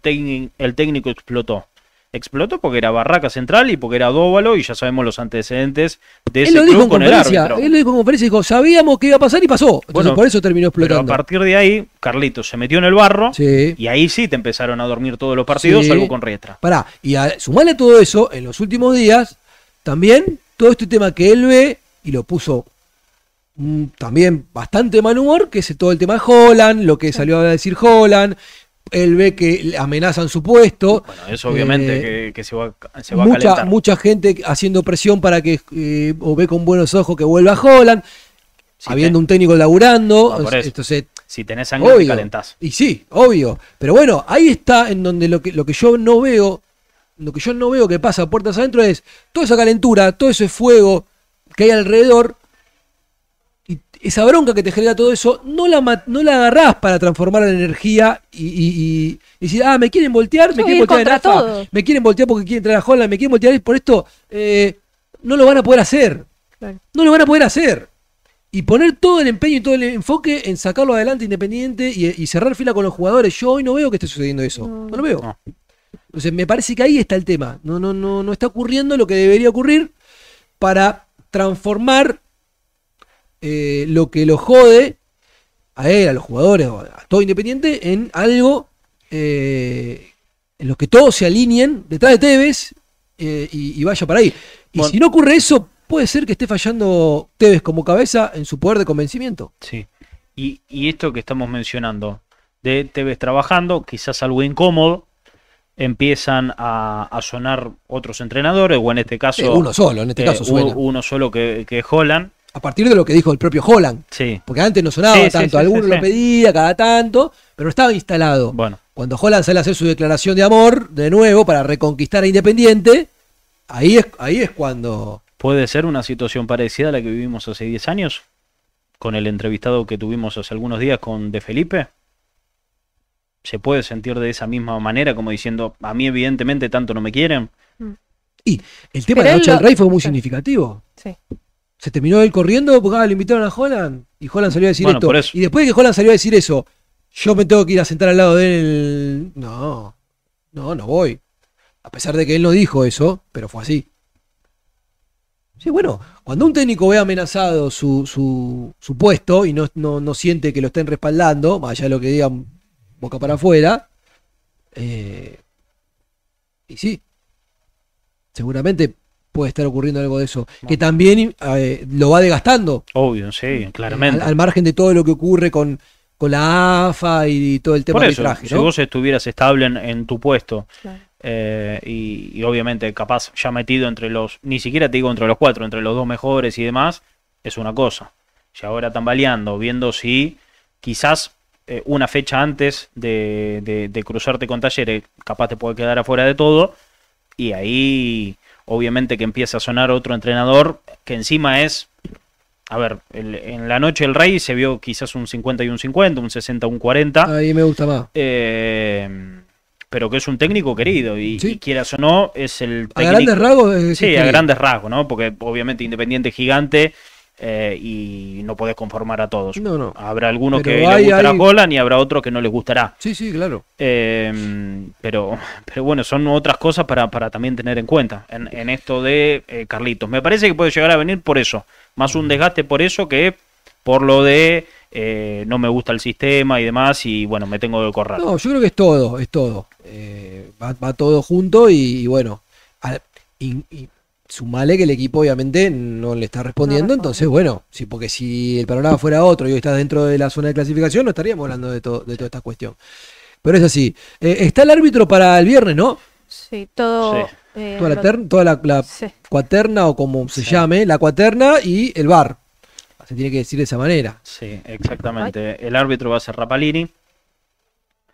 el técnico explotó explotó porque era barraca central y porque era dóvalo y ya sabemos los antecedentes de ese club con el árbitro. Él lo dijo en conferencia, dijo, sabíamos que iba a pasar y pasó. por eso terminó explotando. Pero a partir de ahí, Carlitos se metió en el barro y ahí sí te empezaron a dormir todos los partidos, salvo con Riestra. Pará, y a, sumarle todo eso, en los últimos días, también todo este tema que él ve y lo puso mm, también bastante mal humor, que es todo el tema de Holland, lo que salió a decir Holland, él ve que amenazan su puesto. Bueno, eso obviamente eh, que, se va, se va mucha, a calentar. Mucha gente haciendo presión para que, eh, o ve con buenos ojos que vuelva Holland, habiendo un técnico laburando. si tenés sangre, te calentás. Y sí, obvio. Pero bueno, ahí está en donde lo que, lo que yo no veo, lo que yo no veo que pasa puertas adentro es toda esa calentura, todo ese fuego que hay alrededor, esa bronca que te genera todo eso, no la, no la agarrás para transformar la energía y, y, decir, ah, me quieren voltear, me quieren voltear en AFA, me quieren voltear porque quieren entrar a Holland, me quieren voltear, por esto eh, no lo van a poder hacer. No lo van a poder hacer. Y poner todo el empeño y todo el enfoque en sacarlo adelante independiente y, cerrar fila con los jugadores. Yo hoy no veo que esté sucediendo eso. No, lo veo. Entonces me parece que ahí está el tema. No, no, no, no está ocurriendo lo que debería ocurrir para transformar eh, lo que lo jode a él, a los jugadores, a todo Independiente, en algo eh, en lo que todos se alineen detrás de Tevez eh, y, vaya para ahí. Y si no ocurre eso, puede ser que esté fallando Tevez como cabeza en su poder de convencimiento. Sí. Y, esto que estamos mencionando, de Tevez trabajando, quizás algo incómodo, empiezan a, sonar otros entrenadores, o en este caso. uno solo, en este caso Uno solo que, que Holland a partir de lo que dijo el propio Holland. Sí. Porque antes no sonaba tanto, algunos alguno lo pedía cada tanto, pero estaba instalado. Bueno. Cuando Holland sale a hacer su declaración de amor, de nuevo, para reconquistar a Independiente, ahí es, ahí es cuando... ¿Puede ser una situación parecida a la que vivimos hace 10 años? Con el entrevistado que tuvimos hace algunos días con De Felipe. ¿Se puede sentir de esa misma manera, como diciendo, a mí evidentemente tanto no me quieren? Mm. Y el tema de la noche del rey fue muy significativo. Sí se terminó él corriendo porque ah, le invitaron a Holland y Holland salió a decir esto. Y después que Holland salió a decir eso, yo me tengo que ir a sentar al lado de él. No, no, no voy. A pesar de que él no dijo eso, pero fue así. Sí, bueno, cuando un técnico ve amenazado su, su, puesto y no, siente que lo estén respaldando, más allá de lo que digan boca para afuera, eh, y sí, seguramente puede estar ocurriendo algo de eso, que también eh, lo va desgastando. Obvio, sí, eh, claramente. Al, margen de todo lo que ocurre con, la AFA y, todo el tema Por eso, de Si vos estuvieras estable en, tu puesto eh, y, obviamente capaz ya metido entre los, ni siquiera te digo entre los cuatro, entre los dos mejores y demás, es una cosa. Y ahora tambaleando, viendo si quizás una fecha antes de cruzarte con Talleres, capaz te puede quedar afuera de todo y ahí obviamente que empieza a sonar otro entrenador que encima es, a ver, en la noche el Rey se vio quizás un 50 y un 50, un 60 y un 40. Ahí me gusta más. Eh, pero que es un técnico querido y, quieras o no es el técnico. A grandes rasgos. Sí, a grandes rasgos, ¿no? Porque obviamente Independiente gigante eh, y no podés conformar a todos. No, no. Habrá alguno que le gustará hay... y habrá otro que no les gustará. Sí, sí, claro. Eh, pero, pero bueno, son otras cosas para, también tener en cuenta en, esto de eh, Carlitos. Me parece que puede llegar a venir por eso. Más un desgaste por eso que por lo de no me gusta el sistema y demás y bueno, me tengo que correr. No, yo creo que es todo, es todo. Va, todo junto y, bueno. Sumale que el equipo obviamente no le está respondiendo, entonces bueno, sí, porque si el panorama fuera otro y hoy estás dentro de la zona de clasificación, no estaríamos hablando de, toda esta cuestión. Pero es así. Eh, está el árbitro para el viernes, ¿no? Sí, todo. Eh, toda la, cuaterna o como se llame, la cuaterna y el bar. Se tiene que decir de esa manera. Sí, exactamente. El árbitro va a ser Rapalini.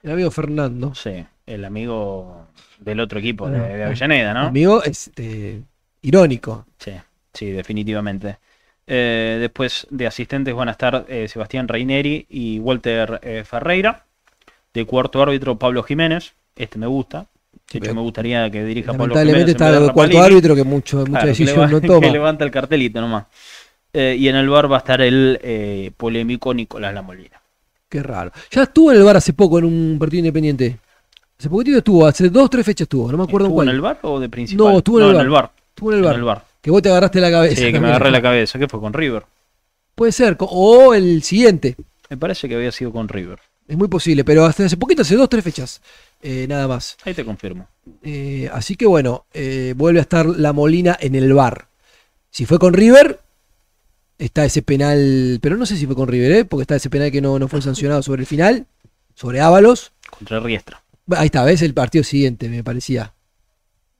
El amigo Fernando. Sí, el amigo del otro equipo, de, Avellaneda, ¿no? amigo, este irónico. Sí, sí, definitivamente. Eh, después de asistentes van a estar eh, Sebastián Reineri y Walter eh, Ferreira. De cuarto árbitro, Pablo Jiménez. Este me gusta. De me gustaría que dirija Pablo Jiménez. Lamentablemente está el cuarto árbitro que mucho, mucha decisión no toma. Que levanta el cartelito nomás. y en el bar va a estar el polémico Nicolás Lamolina. Qué raro. Ya estuvo en el bar hace poco en un partido independiente. Hace poquito estuvo, hace dos o tres fechas estuvo, no me acuerdo ¿Estuvo en el bar o de principal? No, estuvo el, el bar. Estuvo en el, bar, Que vos te agarraste la cabeza. Sí, que me agarré la cabeza, qué fue con River. Puede ser, o el siguiente. Me parece que había sido con River. Es muy posible, pero hasta hace poquito, hace dos, tres fechas, eh, nada más. Ahí te confirmo. Eh, así que bueno, eh, vuelve a estar la Molina en el bar. Si fue con River, está ese penal, pero no sé si fue con River, porque está ese penal que no, no fue sancionado sobre el final, sobre Ábalos. Contra Riestra. Ahí está, ves el partido siguiente, me parecía.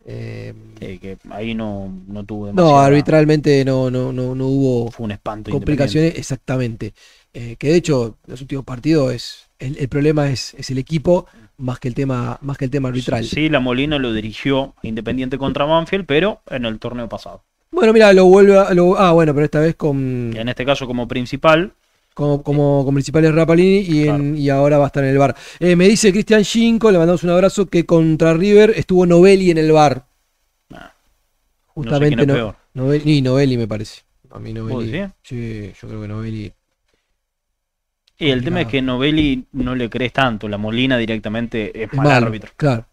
Eh, que ahí no, no tuvo No, arbitralmente no, no, hubo fue un espanto complicaciones, exactamente. Eh, que de hecho, los últimos partidos es. El, problema es, el equipo más que el tema, más que el tema arbitral. Sí, la Molina lo dirigió Independiente contra Manfield, pero en el torneo pasado. Bueno, mira, lo vuelve a, ah, bueno, pero esta vez con. En este caso como principal como, como, con Principales Rapalini y, ahora va a estar en el bar. Eh, me dice Cristian Cinco, le mandamos un abrazo, que contra River estuvo Novelli en el bar. Justamente no. Novelli, me parece. A mí Novelli. Sí, yo creo que Novelli. Y el tema es que Novelli no le crees tanto, la Molina directamente es mal, mal árbitro. Claro.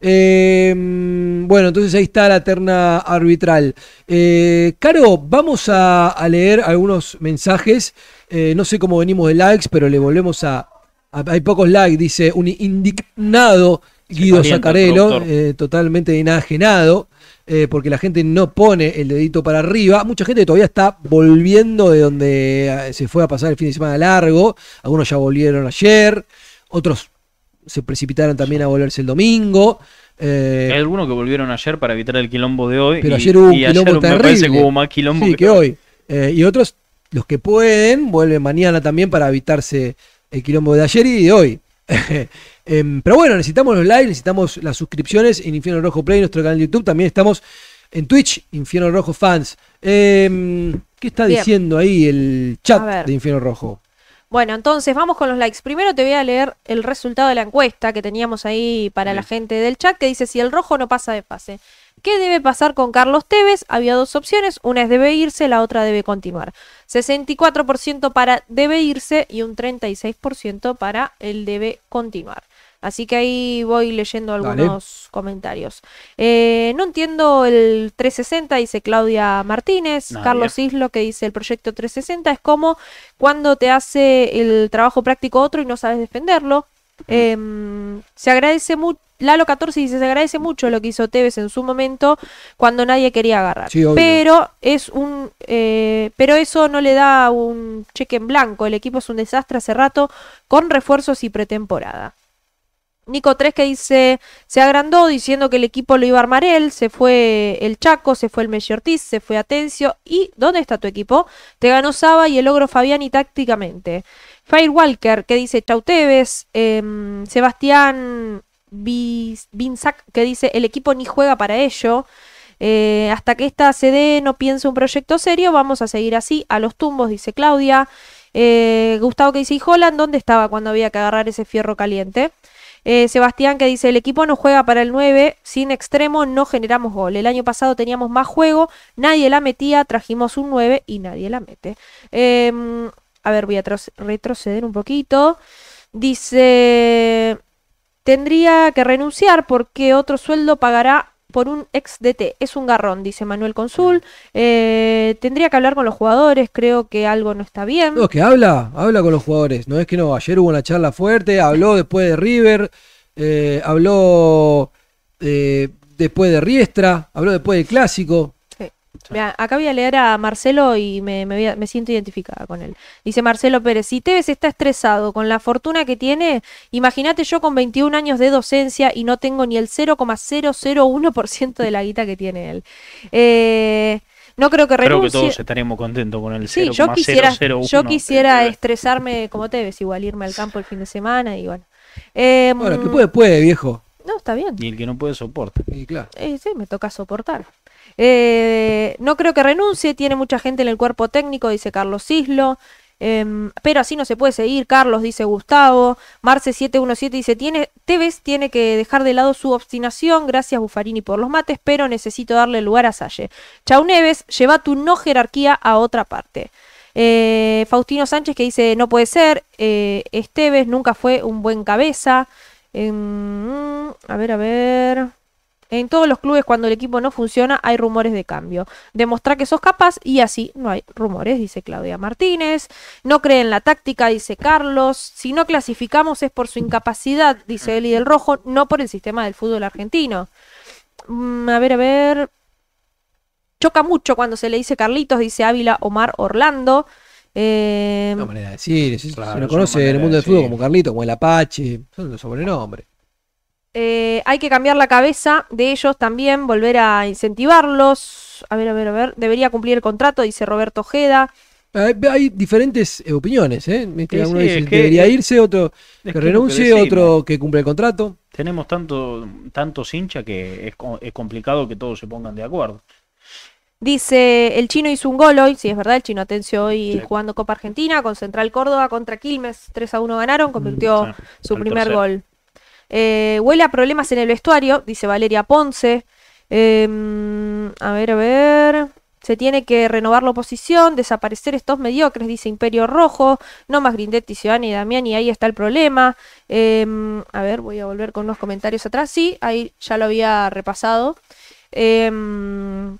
Em, bueno, entonces ahí está la terna arbitral. Eh, Caro, vamos a, leer algunos mensajes. Eh, no sé cómo venimos de likes, pero le volvemos a. hay pocos likes, dice un indignado Guido Sacarello, eh, totalmente enajenado. porque la gente no pone el dedito para arriba. Mucha gente todavía está volviendo de donde se fue a pasar el fin de semana largo. Algunos ya volvieron ayer. Otros se precipitaron también a volverse el domingo. Eh, Hay algunos que volvieron ayer para evitar el quilombo de hoy. Pero ayer hubo un y quilombo terrible. que hubo más quilombo que, hoy. Eh, y otros, los que pueden, vuelven mañana también para evitarse el quilombo de ayer y de hoy. Em, pero bueno, necesitamos los likes, necesitamos las suscripciones en Infierno Rojo Play, nuestro canal de YouTube. También estamos en Twitch, Infierno Rojo Fans. Em, ¿Qué está diciendo ahí el chat de Infierno Rojo? Bueno, entonces vamos con los likes. Primero te voy a leer el resultado de la encuesta que teníamos ahí para la gente del chat que dice si el rojo no pasa de fase. ¿Qué debe pasar con Carlos Tevez? Había dos opciones, una es debe irse, la otra debe continuar. 64% para debe irse y un 36% para el debe continuar. Así que ahí voy leyendo algunos comentarios. Eh, no entiendo el 360, dice Claudia Martínez. Carlos Islo, que dice el proyecto 360 es como cuando te hace el trabajo práctico otro y no sabes defenderlo. Em, se agradece mucho. Lalo 14 dice, se agradece mucho lo que hizo Tevez en su momento cuando nadie quería agarrar. pero es un eh, pero eso no le da un cheque en blanco. El equipo es un desastre hace rato con refuerzos y pretemporada. Nico 3 que dice, se agrandó diciendo que el equipo lo iba a armar él, se fue el Chaco, se fue el Messi se fue Atencio y ¿dónde está tu equipo? Te ganó Saba y el ogro Fabiani tácticamente. Firewalker que dice Chau Tevez, em, Sebastián Binzac que dice el equipo ni juega para ello. Eh, hasta que esta CD no piense un proyecto serio, vamos a seguir así, a los tumbos, dice Claudia. Eh, Gustavo que dice, ¿y Holland dónde estaba cuando había que agarrar ese fierro caliente? Eh, Sebastián que dice, el equipo no juega para el 9, sin extremo no generamos gol. El año pasado teníamos más juego, nadie la metía, trajimos un 9 y nadie la mete. Em, a ver, voy a retroceder un poquito. Dice, tendría que renunciar porque otro sueldo pagará por un ex DT. Es un garrón, dice Manuel Consul. Eh, tendría que hablar con los jugadores, creo que algo no está bien. No, que habla, habla con los jugadores. No es que no, ayer hubo una charla fuerte, habló después de River, eh, habló eh, después de Riestra, habló después de Clásico acá voy a leer a Marcelo y me, siento identificada con él. Dice Marcelo Pérez, si Tevez está estresado con la fortuna que tiene, imagínate yo con 21 años de docencia y no tengo ni el 0,001% de la guita que tiene él. Eh, no creo que Creo que todos estaremos contentos con el sí, yo quisiera, Yo quisiera estresarme como Tevez, igual irme al campo el fin de semana y bueno. Eh, que em, puede, puede, viejo. No, está bien. Y el que no puede soporta. Y claro. Eh, sí, me toca soportar. Eh, no creo que renuncie, tiene mucha gente en el cuerpo técnico, dice Carlos Cislo em, pero así no se puede seguir, Carlos, dice Gustavo. Marce717 dice: tiene, Tevez tiene que dejar de lado su obstinación. Gracias, Bufarini, por los mates, pero necesito darle lugar a Salle. Chau, Neves, lleva tu no jerarquía a otra parte. Eh, Faustino Sánchez que dice: No puede ser, eh, Esteves nunca fue un buen cabeza. Em, mm, a ver, a ver. En todos los clubes cuando el equipo no funciona hay rumores de cambio. Demostrar que sos capaz y así no hay rumores, dice Claudia Martínez. No cree en la táctica, dice Carlos. Si no clasificamos es por su incapacidad, dice Eli del Rojo, no por el sistema del fútbol argentino. Mm, a ver, a ver. Choca mucho cuando se le dice Carlitos, dice Ávila Omar Orlando. Eh... manera de decir, es, se lo conoce el mundo del fútbol como Carlito, como el Apache, son los sobrenombres. Eh, hay que cambiar la cabeza de ellos también, volver a incentivarlos. A ver, a ver, a ver. Debería cumplir el contrato, dice Roberto Ojeda. Ah, hay, diferentes eh, opiniones, ¿eh? dice, que, debería irse, otro que renuncie, otro que cumpla el contrato. Tenemos tanto, tantos hinchas que es, complicado que todos se pongan de acuerdo. Dice, el chino hizo un gol hoy, sí es verdad, el chino Atencio hoy jugando Copa Argentina con Central Córdoba contra Quilmes, 3 a 1 ganaron, convirtió mm, su primer gol. Eh, huele a problemas en el vestuario, dice Valeria Ponce. Em, a ver, a ver. Se tiene que renovar la oposición, desaparecer estos mediocres, dice Imperio Rojo. No más Grindetti, Ciudadana y Damián, y ahí está el problema. Em, a ver, voy a volver con unos comentarios atrás. Sí, ahí ya lo había repasado. Em,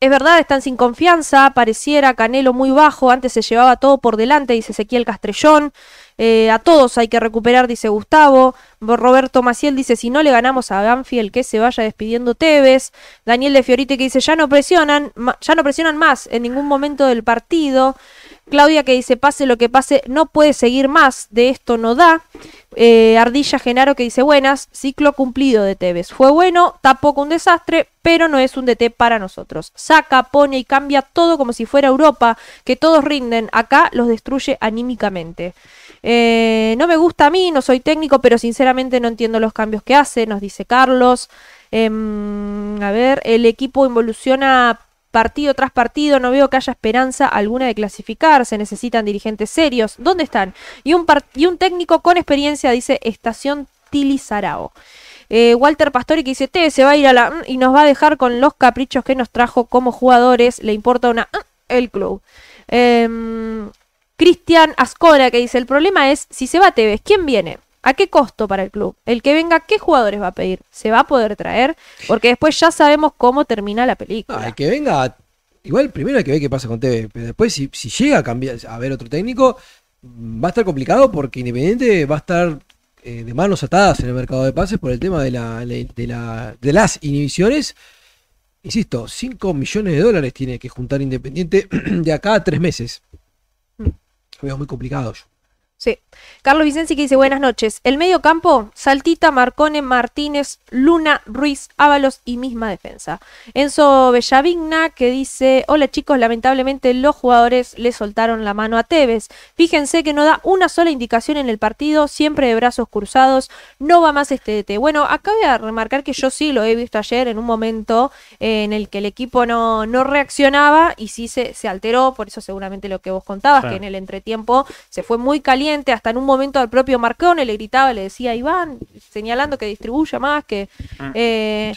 es verdad, están sin confianza, pareciera Canelo muy bajo, antes se llevaba todo por delante, dice Ezequiel Castrellón. Eh, a todos hay que recuperar, dice Gustavo. Roberto Maciel dice, si no le ganamos a el que se vaya despidiendo Tevez. Daniel de Fiorite que dice, ya no presionan, ya no presionan más en ningún momento del partido. Claudia que dice, pase lo que pase, no puede seguir más, de esto no da. Eh, Ardilla Genaro que dice, buenas, ciclo cumplido de Tevez. Fue bueno, tampoco un desastre, pero no es un DT para nosotros. Saca, pone y cambia todo como si fuera Europa, que todos rinden. Acá los destruye anímicamente. Eh, no me gusta a mí, no soy técnico, pero sinceramente no entiendo los cambios que hace, nos dice Carlos. Em, a ver, el equipo involuciona partido tras partido, no veo que haya esperanza alguna de clasificar se necesitan dirigentes serios. ¿Dónde están? Y un, técnico con experiencia, dice Estación Tili Sarao. Eh, Walter Pastori que dice, Te, se va a ir a la... Mm", y nos va a dejar con los caprichos que nos trajo como jugadores, le importa una... Mm, el club. Em, Cristian Ascora que dice, el problema es si se va Tevez, ¿quién viene? ¿A qué costo para el club? El que venga, ¿qué jugadores va a pedir? ¿Se va a poder traer? Porque después ya sabemos cómo termina la película. Ah, el que venga, igual primero hay que ver qué pasa con Tevez, pero después si, llega a, cambiar, a ver otro técnico, mm, va a estar complicado porque Independiente va a estar eh, de manos atadas en el mercado de pases por el tema de, la, de, de las inhibiciones. Insisto, 5 millones de dólares tiene que juntar Independiente de acá a tres meses veo muy complicado Sí. Carlos Vicenzi que dice buenas noches. El medio campo, Saltita, Marcone, Martínez, Luna, Ruiz, Ábalos y misma defensa. Enzo Bellavigna que dice, hola chicos, lamentablemente los jugadores le soltaron la mano a Tevez. Fíjense que no da una sola indicación en el partido, siempre de brazos cruzados, no va más este DT. Bueno, acá voy a remarcar que yo sí lo he visto ayer en un momento en el que el equipo no, no reaccionaba y sí se, se alteró, por eso seguramente lo que vos contabas, que en el entretiempo se fue muy caliente hasta en un momento al propio Marcone le gritaba, le decía Iván, señalando que distribuya más, que... Mm. Eh,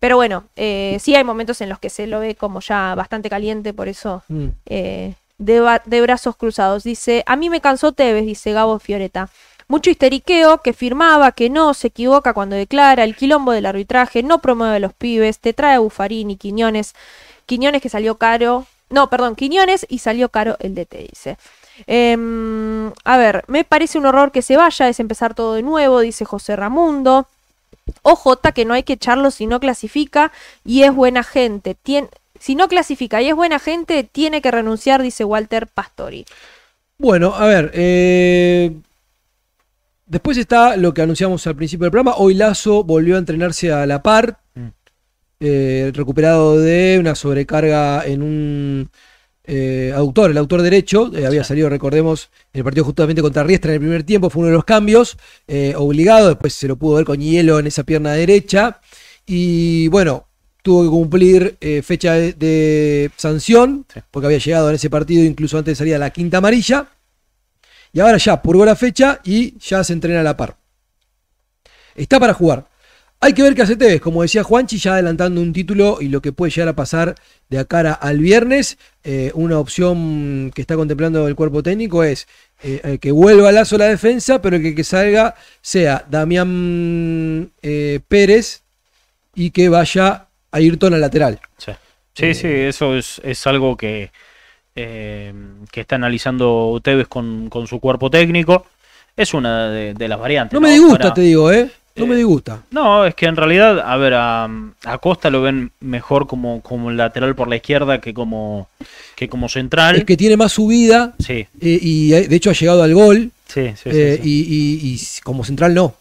pero bueno, eh, sí hay momentos en los que se lo ve como ya bastante caliente, por eso mm. eh, de, brazos cruzados. Dice, a mí me cansó Tevez, dice Gabo Fioreta. Mucho histeriqueo que firmaba, que no, se equivoca cuando declara, el quilombo del arbitraje, no promueve a los pibes, te trae a y Quiñones, Quiñones que salió caro, no, perdón, Quiñones y salió caro el DT, dice. Em, a ver, me parece un horror que se vaya, es empezar todo de nuevo, dice José Ramundo. OJ, que no hay que echarlo si no clasifica y es buena gente. si no clasifica y es buena gente, tiene que renunciar, dice Walter Pastori. Bueno, a ver. Eh, después está lo que anunciamos al principio del programa. Hoy Lazo volvió a entrenarse a la par, mm. eh, recuperado de una sobrecarga en un eh, autor, el autor derecho, eh, había salido, recordemos, en el partido justamente contra Riestra en el primer tiempo, fue uno de los cambios, eh, obligado, después se lo pudo ver con hielo en esa pierna derecha, y bueno, tuvo que cumplir fecha de, sanción, porque había llegado en ese partido incluso antes de salir la quinta amarilla, y ahora ya purgó la fecha y ya se entrena a la par. Está para jugar, hay que ver qué hace Tevez, como decía Juanchi, ya adelantando un título y lo que puede llegar a pasar de acá al viernes. Eh, una opción que está contemplando el cuerpo técnico es eh, que vuelva a lazo la defensa, pero que, que salga sea Damián eh, Pérez y que vaya a Irton a lateral. Sí, sí, eso es, algo que, que está analizando Tevez con, su cuerpo técnico es una de, las variantes. No, me disgusta, te digo, ¿eh? No me eh, disgusta. No, es que en realidad, a ver, a, Costa lo ven mejor como, como lateral por la izquierda que como, que como central. Es que tiene más subida. Sí. Eh, y eh, de hecho ha llegado al gol. Sí, sí, sí, Y, como central no.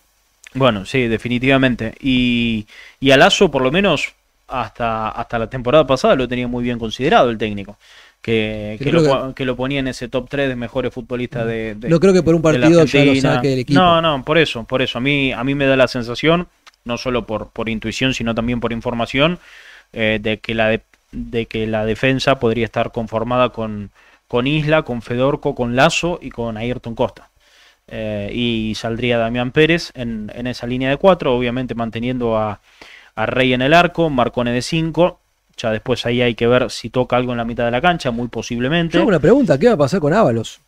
Bueno, sí, definitivamente. Y, a Lazo, por lo menos, hasta, hasta la temporada pasada lo tenía muy bien considerado el técnico que, que, lo, que, ponía en ese top 3 de mejores futbolistas de, de, No creo que por un partido lo saque del equipo. No, no, por eso, por eso. A mí, a mí me da la sensación, no solo por, por intuición, sino también por información, eh, de, que la de, que la defensa podría estar conformada con, con Isla, con Fedorco, con Lazo y con Ayrton Costa. Eh, y saldría Damián Pérez en, en, esa línea de 4, obviamente manteniendo a, a Rey en el arco, Marcone de 5 ya después ahí hay que ver si toca algo en la mitad de la cancha, muy posiblemente. Tengo una pregunta, ¿qué va a pasar con Ábalos?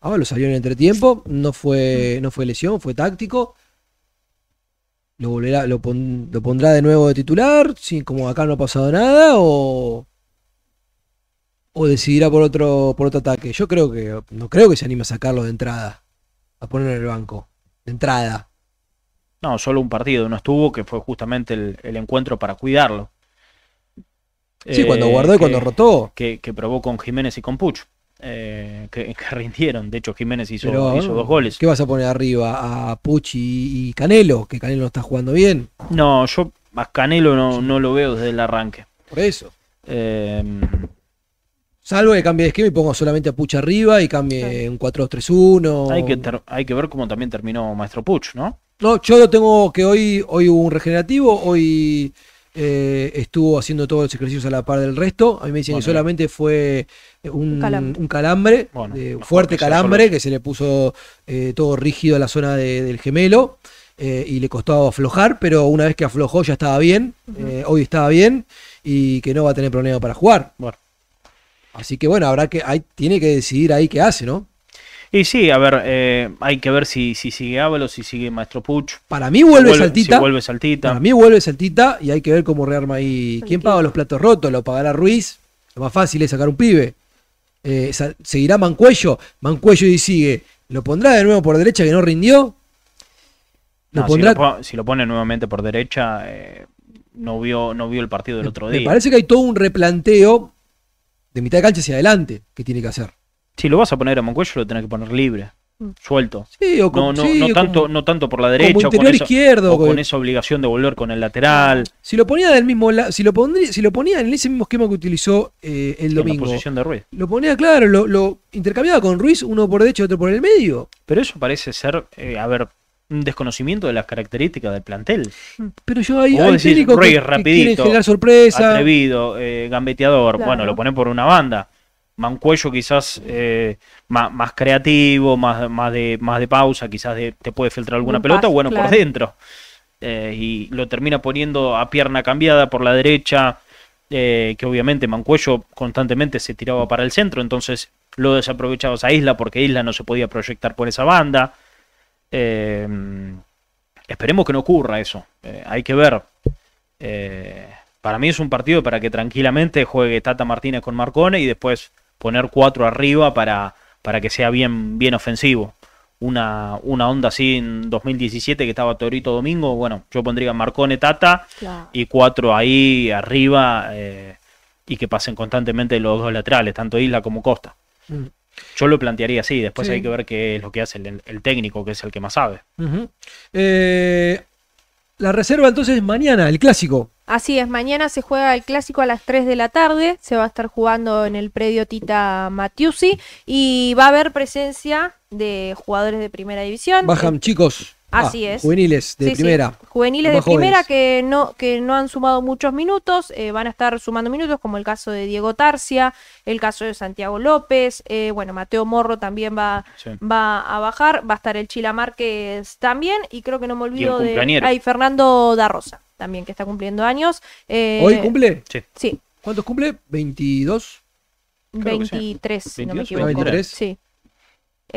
Ábalos salió en el entretiempo, no fue, mm. no fue lesión, fue táctico. ¿Lo, volverá, lo, pondrá de nuevo de titular? como acá no ha pasado nada, o, o decidirá por otro, por otro ataque. Yo creo que no creo que se anime a sacarlo de entrada, a ponerlo en el banco, de entrada. No, solo un partido no estuvo, que fue justamente el encuentro para cuidarlo. Sí, cuando eh, guardó y cuando rotó. Que, que, probó con Jiménez y con Puch. Eh, que, que, rindieron. De hecho, Jiménez hizo, dos goles. ¿Qué vas a poner arriba? ¿A Puch y, Canelo? Que Canelo no está jugando bien. No, yo a Canelo no, no lo veo desde el arranque. Por eso. Em, Salvo que cambie de esquema y pongo solamente a Puch arriba y cambie un 4-2-3-1. Hay que, hay que ver cómo también terminó Maestro Puch, ¿no? No, yo lo tengo que hoy, hoy hubo un regenerativo, hoy eh, estuvo haciendo todos los ejercicios a la par del resto. A mí me dicen que solamente fue un, calambre, un fuerte calambre, que se le puso eh, todo rígido a la zona del gemelo. Eh, y le costó aflojar, pero una vez que aflojó ya estaba bien, hoy estaba bien y que no va a tener problema para jugar. Bueno. Así que bueno, habrá que, hay, tiene que decidir ahí qué hace, ¿no? Y sí, a ver, eh, hay que ver si, sigue Ábalos, si sigue Maestro Puch. Para mí vuelve, Saltita. Para mí vuelve Saltita y hay que ver cómo rearma ahí. ¿Quién paga los platos rotos? ¿Lo pagará Ruiz? Lo más fácil es sacar un pibe. Eh, ¿Seguirá Mancuello? Mancuello y sigue. ¿Lo pondrá de nuevo por derecha que no rindió? no, si, lo, pone nuevamente por derecha, eh, no, vio, no vio el partido del otro día. parece que hay todo un replanteo de mitad de cancha hacia adelante que tiene que hacer. Si lo vas a poner a Moncuello lo tenés que poner libre, mm. suelto. Sí, o con, no, no, tanto, no tanto por la derecha. o con Esa, con, esa obligación de volver con el lateral. Si lo ponía del mismo si lo si lo ponía en ese mismo esquema que utilizó eh, el domingo. posición de Ruiz. Lo ponía, claro, lo, intercambiaba con Ruiz, uno por derecho y otro por el medio. Pero eso parece ser, eh, un desconocimiento de las características del plantel. Mm, pero yo ahí Ruiz, rapidito, Atrevido, eh, gambeteador. Bueno, lo ponen por una banda. Mancuello quizás eh, más, creativo, más, más, de, más de pausa, quizás te puede filtrar alguna pelota, bueno, por dentro. Eh, y lo termina poniendo a pierna cambiada por la derecha, eh, que obviamente Mancuello constantemente se tiraba para el centro, entonces lo desaprovechaba esa Isla porque Isla no se podía proyectar por esa banda. esperemos que no ocurra eso, hay que ver. para mí es un partido para que tranquilamente juegue Tata Martínez con Marcone y después poner cuatro arriba para, para que sea bien, bien ofensivo. Una, una onda así en 2017 que estaba Torito Domingo, bueno, yo pondría Marcone Tata y cuatro ahí arriba eh, y que pasen constantemente los dos laterales, tanto Isla como Costa. Mm. Yo lo plantearía así, después hay que ver qué es lo que hace el, técnico, que es el que más sabe. eh, la reserva entonces es mañana, el clásico. Así es, mañana se juega el clásico a las 3 de la tarde, se va a estar jugando en el predio Tita Matiusi y va a haber presencia de jugadores de primera división. Bajan chicos. Ah, Así es. Juveniles de primera. Juveniles de primera que no, que no han sumado muchos minutos, eh, van a estar sumando minutos, como el caso de Diego Tarcia, el caso de Santiago López, eh, bueno, Mateo Morro también va, va a bajar, va a estar el Chila Márquez también, y creo que no me olvido de ahí Fernando da también, que está cumpliendo años. Eh, ¿Hoy cumple? Sí. ¿Cuántos cumple? ¿22? 23, no me equivoco. 23. Sí.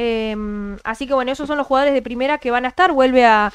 Em, así que bueno, esos son los jugadores de primera que van a estar. Vuelve a,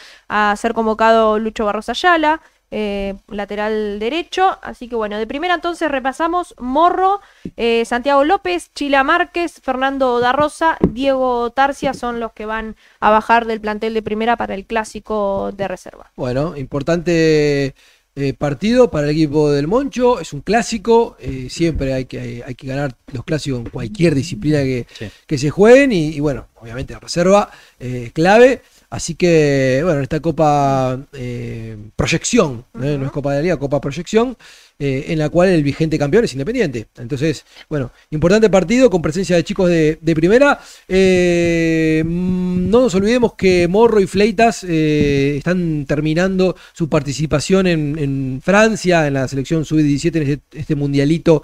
ser convocado Lucho Barros Ayala, eh, lateral derecho. Así que bueno, de primera entonces repasamos Morro, eh, Santiago López, Chila Márquez, Fernando Darrosa, Diego Tarcia son los que van a bajar del plantel de primera para el clásico de reserva. Bueno, importante eh, partido para el equipo del Moncho, es un clásico, eh, siempre hay que, hay, que, ganar los clásicos en cualquier disciplina que, que se jueguen y, bueno, obviamente la reserva eh, clave, Así que, bueno, esta Copa eh, Proyección, ¿eh? no es Copa de la Liga, Copa Proyección, eh, en la cual el vigente campeón es Independiente. Entonces, bueno, importante partido con presencia de chicos de, primera. Mm, no nos olvidemos que Morro y Fleitas están terminando su participación en, Francia, en la selección sub-17, en este, este mundialito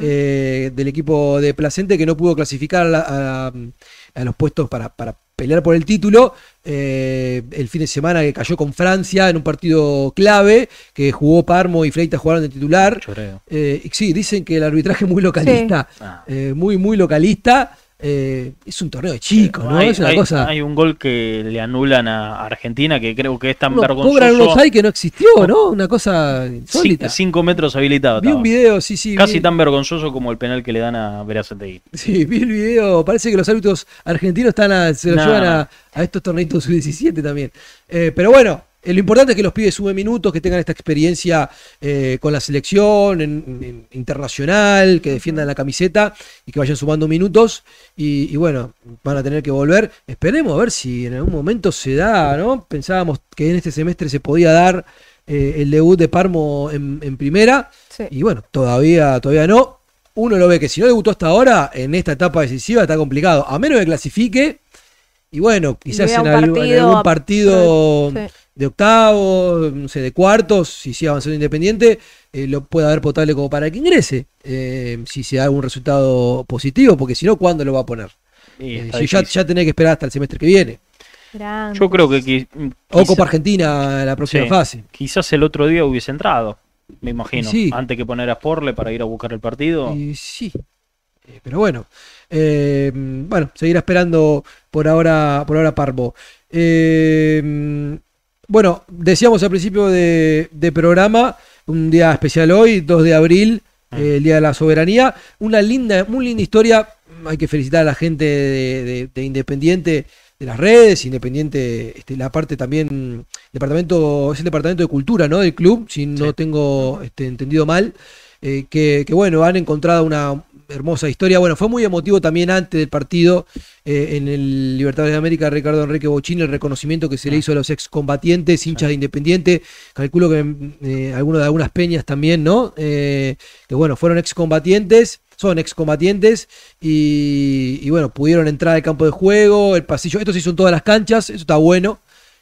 del equipo de Placente que no pudo clasificar a, los puestos para, para pelear por el título. Eh, el fin de semana que cayó con Francia en un partido clave, que jugó Parmo y Freitas jugaron de titular. Eh, sí, dicen que el arbitraje muy localista, eh, muy, muy localista. Eh, es un torneo de chicos, ¿no? Hay, es una cosa. Hay un gol que le anulan a Argentina que creo que es tan vergonzoso. los hay que no existió, ¿no? Una cosa insólita. cinco metros habilitado. Vi un video, sí, sí. Casi tan vergonzoso como el penal que le dan a Berazategui Sí, vi el video. Parece que los árbitros argentinos están se lo llevan a, estos torneitos sub-17 también. Eh, pero bueno, lo importante es que los pibes suben minutos, que tengan esta experiencia eh, con la selección internacional, que defiendan la camiseta y que vayan sumando minutos. Y, bueno, van a tener que volver. Esperemos a ver si en algún momento se da, ¿no? Pensábamos que en este semestre se podía dar eh, el debut de Parmo en, primera. Y bueno, todavía, todavía no. Uno lo ve que si no debutó hasta ahora, en esta etapa decisiva está complicado. A menos que clasifique, y bueno, quizás en, algún partido, de octavo no sé, de cuartos, si sigue avanzando Independiente, eh, lo puede haber potable como para que ingrese, eh, si se da algún resultado positivo, porque si no, ¿cuándo lo va a poner? Eh, si ya, ya tenés que esperar hasta el semestre que viene. Yo creo que. o Copa Argentina la próxima fase. Quizás el otro día hubiese entrado, me imagino. Antes que poner a porle para ir a buscar el partido. Y sí. pero bueno, Em, bueno, seguirá esperando por ahora, por ahora Parvo. Em, bueno, decíamos al principio de, programa, un día especial hoy, 2 de abril, mm. eh, el Día de la Soberanía. Una linda, muy linda historia. Hay que felicitar a la gente de, Independiente de las redes, Independiente, este, la parte también, departamento, es el departamento de cultura, ¿no? Del club, si no tengo este, entendido mal. Eh, que, bueno, han encontrado una, hermosa historia. Bueno, fue muy emotivo también antes del partido eh, en el Libertadores de América, Ricardo Enrique Bochino, el reconocimiento que se le ah. hizo a los excombatientes, hinchas de Independiente, calculo que eh, algunos de algunas peñas también, ¿no? Eh, que bueno, fueron excombatientes, son excombatientes y, bueno, pudieron entrar al campo de juego, el pasillo, esto se hizo todas las canchas, eso está bueno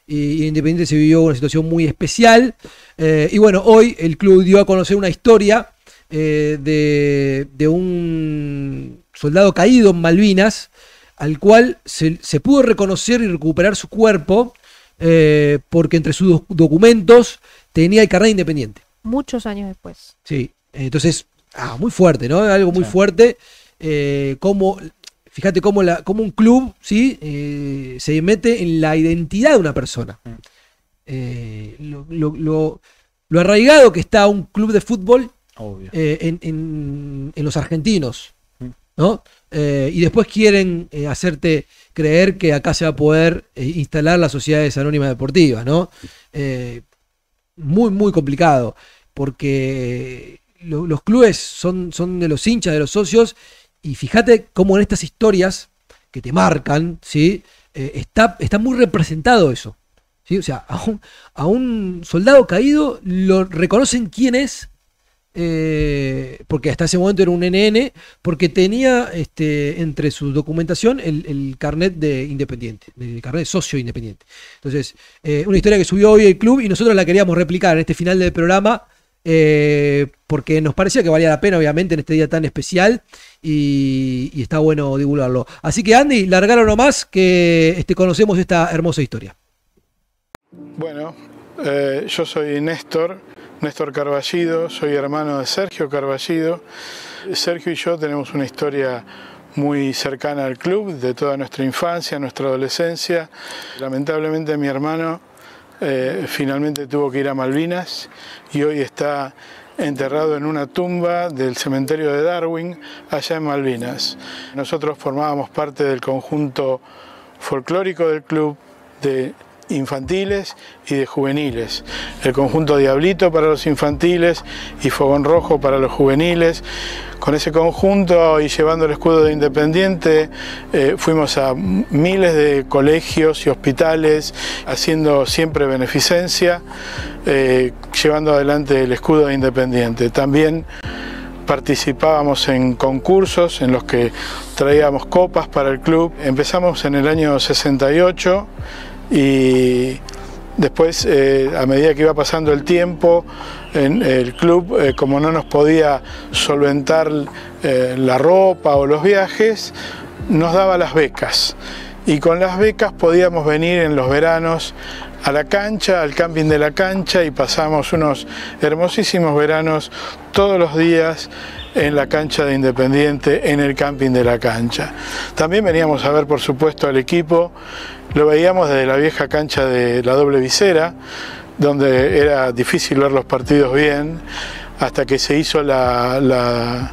y Independiente se vivió una situación muy especial. y bueno, hoy el club dio a conocer una historia eh, de, un soldado caído en Malvinas, al cual se, pudo reconocer y recuperar su cuerpo, eh, porque entre sus documentos tenía el carnet independiente. Muchos años después. Sí, entonces, ah, muy fuerte, ¿no? Algo muy fuerte. Eh, como, fíjate cómo, la, un club ¿sí? se mete en la identidad de una persona. Mm. lo arraigado que está un club de fútbol eh, en, los argentinos. ¿no? Eh, y después quieren eh, hacerte creer que acá se va a poder instalar las sociedades anónimas deportivas. ¿no? muy, muy complicado, porque los clubes son, son de los hinchas, de los socios, y fíjate cómo en estas historias que te marcan, ¿sí? está, está muy representado eso. ¿sí? O sea, a un, a un soldado caído lo reconocen quién es eh, porque hasta ese momento era un NN, porque tenía este, entre su documentación el, carnet de independiente, el carnet socio independiente. Entonces, eh, una historia que subió hoy el club y nosotros la queríamos replicar en este final del programa. Eh, porque nos parecía que valía la pena, obviamente, en este día tan especial y, está bueno divulgarlo. Así que, Andy, largaron nomás que este, conocemos esta hermosa historia. Bueno, yo soy Néstor, Néstor Carballido, soy hermano de Sergio Carballido. Sergio y yo tenemos una historia muy cercana al club, de toda nuestra infancia, nuestra adolescencia. Lamentablemente mi hermano eh, finalmente tuvo que ir a Malvinas y hoy está enterrado en una tumba del cementerio de Darwin, allá en Malvinas. Nosotros formábamos parte del conjunto folclórico del club, de infantiles y de juveniles. El conjunto Diablito para los infantiles y Fogón Rojo para los juveniles. Con ese conjunto y llevando el escudo de Independiente eh, fuimos a miles de colegios y hospitales haciendo siempre beneficencia, eh, llevando adelante el escudo de Independiente. También participábamos en concursos en los que traíamos copas para el club. Empezamos en el año 68 y después eh, a medida que iba pasando el tiempo en el club eh, como no nos podía solventar eh, la ropa o los viajes nos daba las becas y con las becas podíamos venir en los veranos a la cancha, al camping de la cancha y pasamos unos hermosísimos veranos todos los días en la cancha de Independiente, en el camping de la cancha. También veníamos a ver por supuesto al equipo lo veíamos desde la vieja cancha de la doble visera, donde era difícil ver los partidos bien, hasta que se hizo la, la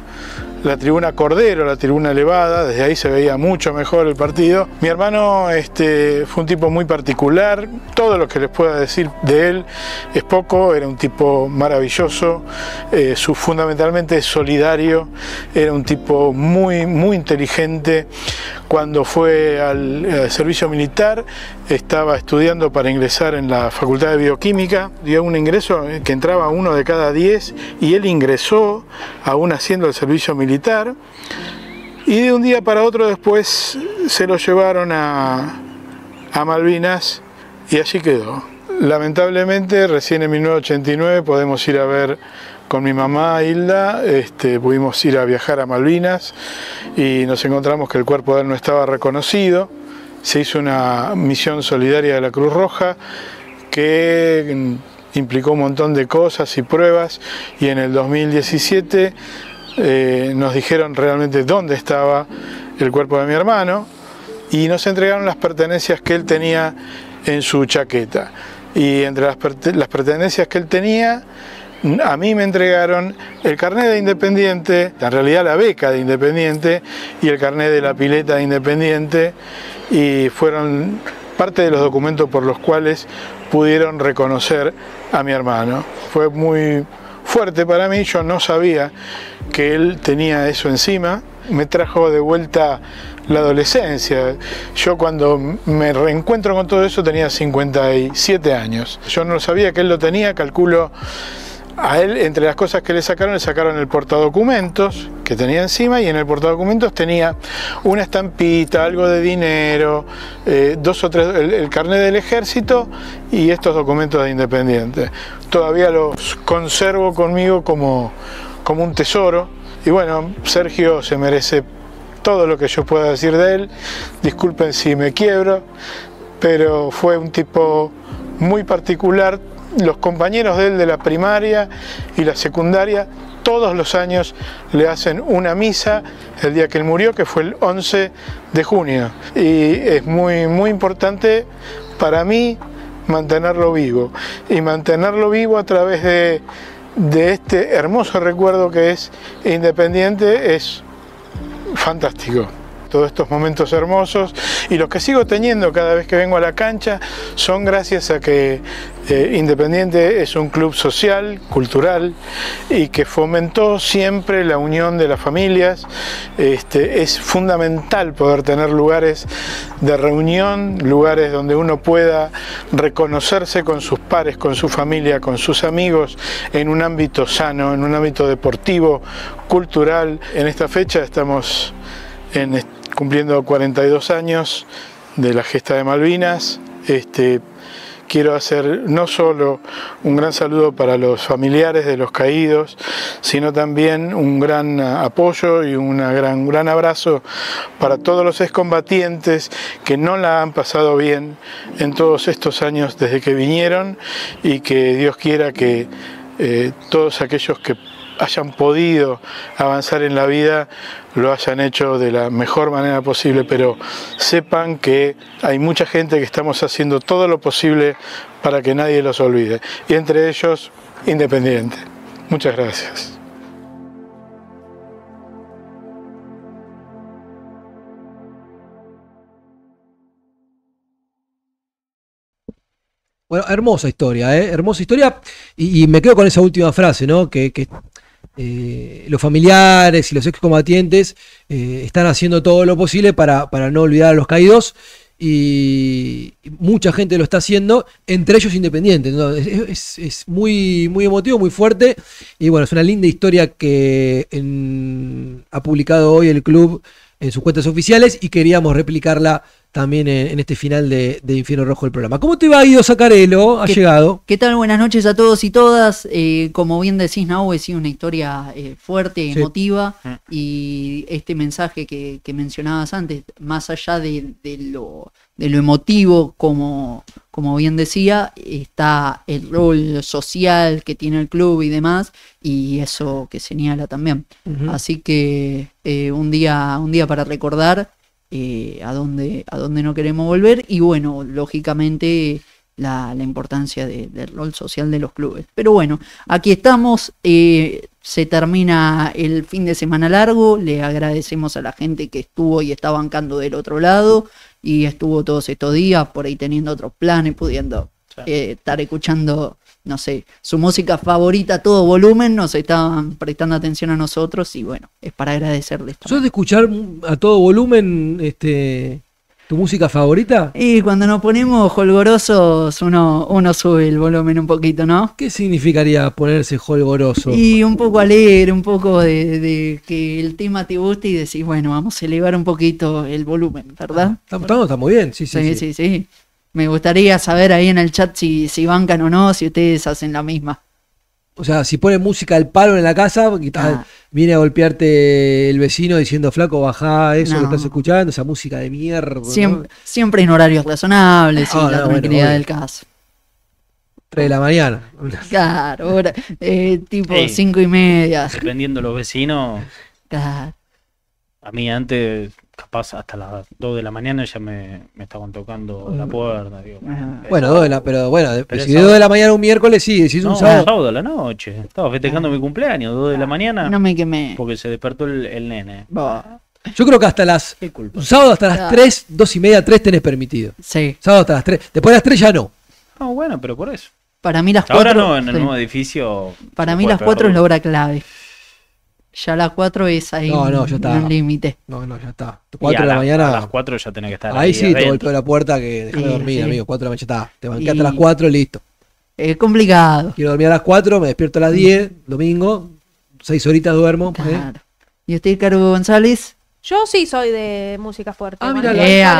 la tribuna Cordero, la tribuna elevada, desde ahí se veía mucho mejor el partido. Mi hermano este, fue un tipo muy particular, todo lo que les pueda decir de él es poco, era un tipo maravilloso, eh, fundamentalmente solidario, era un tipo muy, muy inteligente. Cuando fue al, servicio militar estaba estudiando para ingresar en la Facultad de Bioquímica, dio un ingreso que entraba uno de cada diez y él ingresó aún haciendo el servicio militar y de un día para otro después se lo llevaron a, Malvinas y allí quedó. Lamentablemente, recién en 1989 podemos ir a ver con mi mamá Hilda, este, pudimos ir a viajar a Malvinas y nos encontramos que el cuerpo de él no estaba reconocido. Se hizo una misión solidaria de la Cruz Roja que implicó un montón de cosas y pruebas y en el 2017 eh, nos dijeron realmente dónde estaba el cuerpo de mi hermano y nos entregaron las pertenencias que él tenía en su chaqueta. Y entre las, las pertenencias que él tenía, a mí me entregaron el carnet de Independiente, en realidad la beca de Independiente y el carnet de la pileta de Independiente y fueron parte de los documentos por los cuales pudieron reconocer a mi hermano. Fue muy fuerte para mí, yo no sabía que él tenía eso encima, me trajo de vuelta la adolescencia. Yo cuando me reencuentro con todo eso tenía 57 años. Yo no sabía que él lo tenía, calculo a él, entre las cosas que le sacaron, le sacaron el portadocumentos que tenía encima y en el portadocumentos tenía una estampita, algo de dinero, eh, dos o tres, el, carnet del ejército y estos documentos de independiente. Todavía los conservo conmigo como, como un tesoro. Y bueno, Sergio se merece todo lo que yo pueda decir de él. Disculpen si me quiebro, pero fue un tipo muy particular, los compañeros de él de la primaria y la secundaria todos los años le hacen una misa el día que él murió, que fue el 11 de junio. Y es muy, muy importante para mí mantenerlo vivo. Y mantenerlo vivo a través de, de este hermoso recuerdo que es Independiente es fantástico todos estos momentos hermosos y los que sigo teniendo cada vez que vengo a la cancha son gracias a que eh, Independiente es un club social, cultural y que fomentó siempre la unión de las familias. Este, es fundamental poder tener lugares de reunión, lugares donde uno pueda reconocerse con sus pares, con su familia, con sus amigos, en un ámbito sano, en un ámbito deportivo, cultural. En esta fecha estamos en cumpliendo 42 años de la gesta de Malvinas. Este, quiero hacer no solo un gran saludo para los familiares de los caídos, sino también un gran apoyo y gran, un gran abrazo para todos los excombatientes que no la han pasado bien en todos estos años desde que vinieron y que Dios quiera que eh, todos aquellos que hayan podido avanzar en la vida lo hayan hecho de la mejor manera posible, pero sepan que hay mucha gente que estamos haciendo todo lo posible para que nadie los olvide, y entre ellos Independiente. Muchas gracias. Bueno, hermosa historia, ¿eh? hermosa historia. Y, me quedo con esa última frase, ¿no? Que, eh, los familiares y los excombatientes eh, están haciendo todo lo posible para, para, no olvidar a los caídos. Y mucha gente lo está haciendo, entre ellos independientes. Es, muy, muy emotivo, muy fuerte. Y bueno, es una linda historia que ha publicado hoy el club en sus cuentas oficiales y queríamos replicarla también en, este final de, Infierno Rojo el programa. ¿Cómo te va, Ido Sacarelo? Ha llegado. ¿Qué tal? Buenas noches a todos y todas. Eh, como bien decís, Nahue, sí una historia eh, fuerte, emotiva, mm. y este mensaje que, mencionabas antes, más allá de, lo, emotivo, como, bien decía, está el rol social que tiene el club y demás, y eso que señala también. Así que eh, un, día, un día para recordar eh, a, dónde, a dónde no queremos volver y bueno, lógicamente la, importancia del rol social de los clubes. Pero bueno, aquí estamos, eh, se termina el fin de semana largo, le agradecemos a la gente que estuvo y está bancando del otro lado y estuvo todos estos días por ahí teniendo otros planes, pudiendo eh, estar escuchando no sé, su música favorita a todo volumen, nos estaban prestando atención a nosotros y bueno, es para agradecerles. ¿Sos de escuchar a todo volumen este, tu música favorita? Y cuando nos ponemos holgorosos uno, uno sube el volumen un poquito, ¿no? ¿Qué significaría ponerse holgoroso? Y un poco alegre, un poco de, que el tema te guste y decís, bueno, vamos a elevar un poquito el volumen, ¿verdad? Ah, está estamos, muy bien, sí. sí, sí. sí, sí. Me gustaría saber ahí en el chat si, bancan o no, si ustedes hacen la misma. O sea, si ponen música al palo en la casa, ah. viene a golpearte el vecino diciendo, flaco, bajá eso que estás escuchando, esa música de mierda. Siempre, en horarios razonables en ah, la tranquilidad del caso. Tres de la mañana. Claro, eh, tipo cinco y media. Dependiendo los vecinos. A mí antes capaz hasta las 2 de la mañana ya me, me estaban tocando la mm. puerta. Digo, bueno, 2 de la, pero bueno, pero si 2 de la mañana un miércoles, sí, si es un sábado. Un sábado a la noche. Estaba festejando ah. mi cumpleaños, 2 de la ah, mañana. No me quemé. Porque se despertó el, el nene. Yo creo que hasta las. Un sábado hasta las 3, ah. 2 y media, 3 tenés permitido. Sí. Sábado hasta las 3. Después de las 3 ya no. No, bueno, pero por eso. Para mí las 4. Ahora no, en el edificio. Para mí las 4 es la hora clave. Ya a las 4 es ahí no, no, ya está. límite. No, no, ya está. 4 de la, mañana. A las 4 ya tenés que estar ahí. Ahí sí, te golpeó la puerta que dejé de dormir, amigo. 4 de la mañana ya está. Te banqué hasta las 4 y listo. Es complicado. Quiero dormir a las 4, me despierto a las 10, domingo, 6 horitas duermo. ¿eh? Claro. ¿eh? Yo estoy González, yo sí soy de música fuerte. Ah, mira,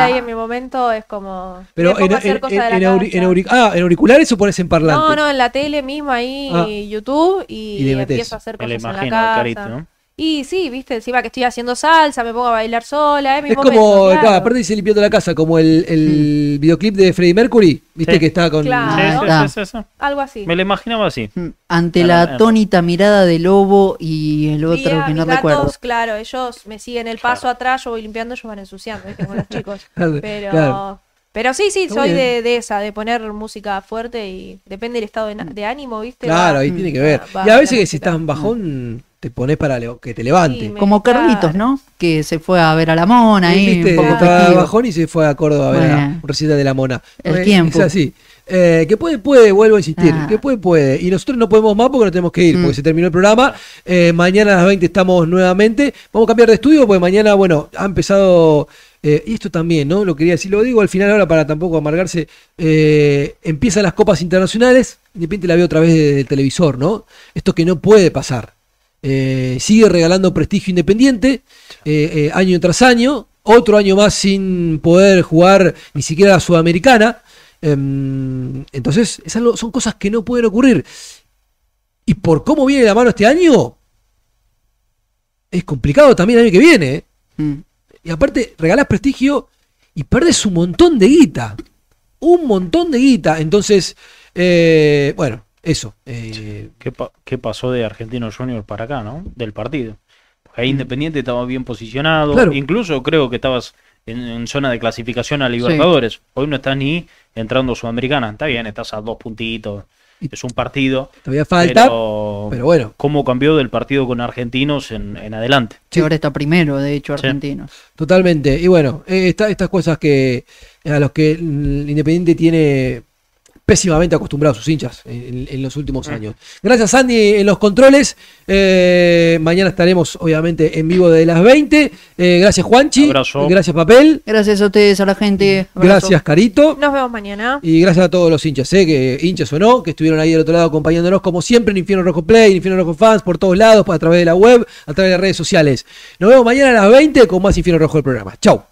ahí en mi momento es como. Pero ah, en, auriculares o pones en parlante? No, no, en la tele misma ahí, ah. YouTube, y, y empiezo a hacer cosas en la casa. Carito, y sí, viste, encima que estoy haciendo salsa, me pongo a bailar sola. Eh, es como, claro. aparte dice limpiando la casa, como el, el mm. videoclip de Freddie Mercury, viste que está con. Claro. Ah. Sí, sí, Algo así. Me lo imaginaba así. Mm. Ante la atónita mirada de Lobo y el otro que no recuerdo. Claro, ellos me siguen el paso atrás, yo voy limpiando, ellos van ensuciando, ¿viste? con los chicos. Pero. Pero sí, sí, soy de, esa, de poner música fuerte y depende del estado de, ánimo, ¿viste? Claro, ahí tiene que ver. y a veces que si estás en bajón, mm te pones para que te levante. Como Carlitos, ¿no? Que se fue a ver a la mona ahí. Viste, bajón y se fue a Córdoba a ver a de la mona. El tiempo. Es así. Eh, que puede, puede, vuelvo a insistir. Ah. Que puede, puede. Y nosotros no podemos más porque no tenemos que ir, porque mm. se terminó el programa. Eh, mañana a las 20 estamos nuevamente. Vamos a cambiar de estudio porque mañana, bueno, ha empezado. Eh, y esto también, ¿no? Lo quería decir, lo digo al final ahora para tampoco amargarse. empiezan las copas internacionales, de repente la veo otra vez del televisor, ¿no? Esto que no puede pasar. Eh, sigue regalando prestigio independiente eh, eh, año tras año, otro año más sin poder jugar ni siquiera la Sudamericana. Em, entonces, son cosas que no pueden ocurrir. Y por cómo viene la mano este año, es complicado también el año que viene. Mm. Y aparte, regalás prestigio y perdes un montón de guita. Un montón de guita. Entonces, bueno, eso. Eh, ¿Qué, pasó de Argentino Junior para acá, no? Del partido. ahí mm. Independiente estaba bien posicionado. Incluso creo que estabas en, zona de clasificación a Libertadores. Hoy no estás ni entrando Sudamericana. Está bien, estás a dos puntitos. Es un partido. Todavía falta. Pero, bueno. ¿Cómo cambió del partido con Argentinos en, adelante? Sí, ahora está primero, de hecho, Argentinos. Totalmente. Y bueno, eh, estas cosas que a los que Independiente tiene pésimamente acostumbrados sus hinchas en, los últimos años. Gracias, Andy, en los controles. Eh, mañana estaremos, obviamente, en vivo de las 20. Eh, gracias, Juanchi. Gracias, Papel. Gracias a ustedes, a la gente. Gracias, Carito. Nos vemos mañana. Y gracias a todos los hinchas, eh, que hinchas o no, que estuvieron ahí del otro lado acompañándonos, como siempre, en Infierno Rojo Play, en Infierno Rojo Fans, por todos lados, a través de la web, a través de las redes sociales. Nos vemos mañana a las 20 con más Infierno Rojo del programa. Chau.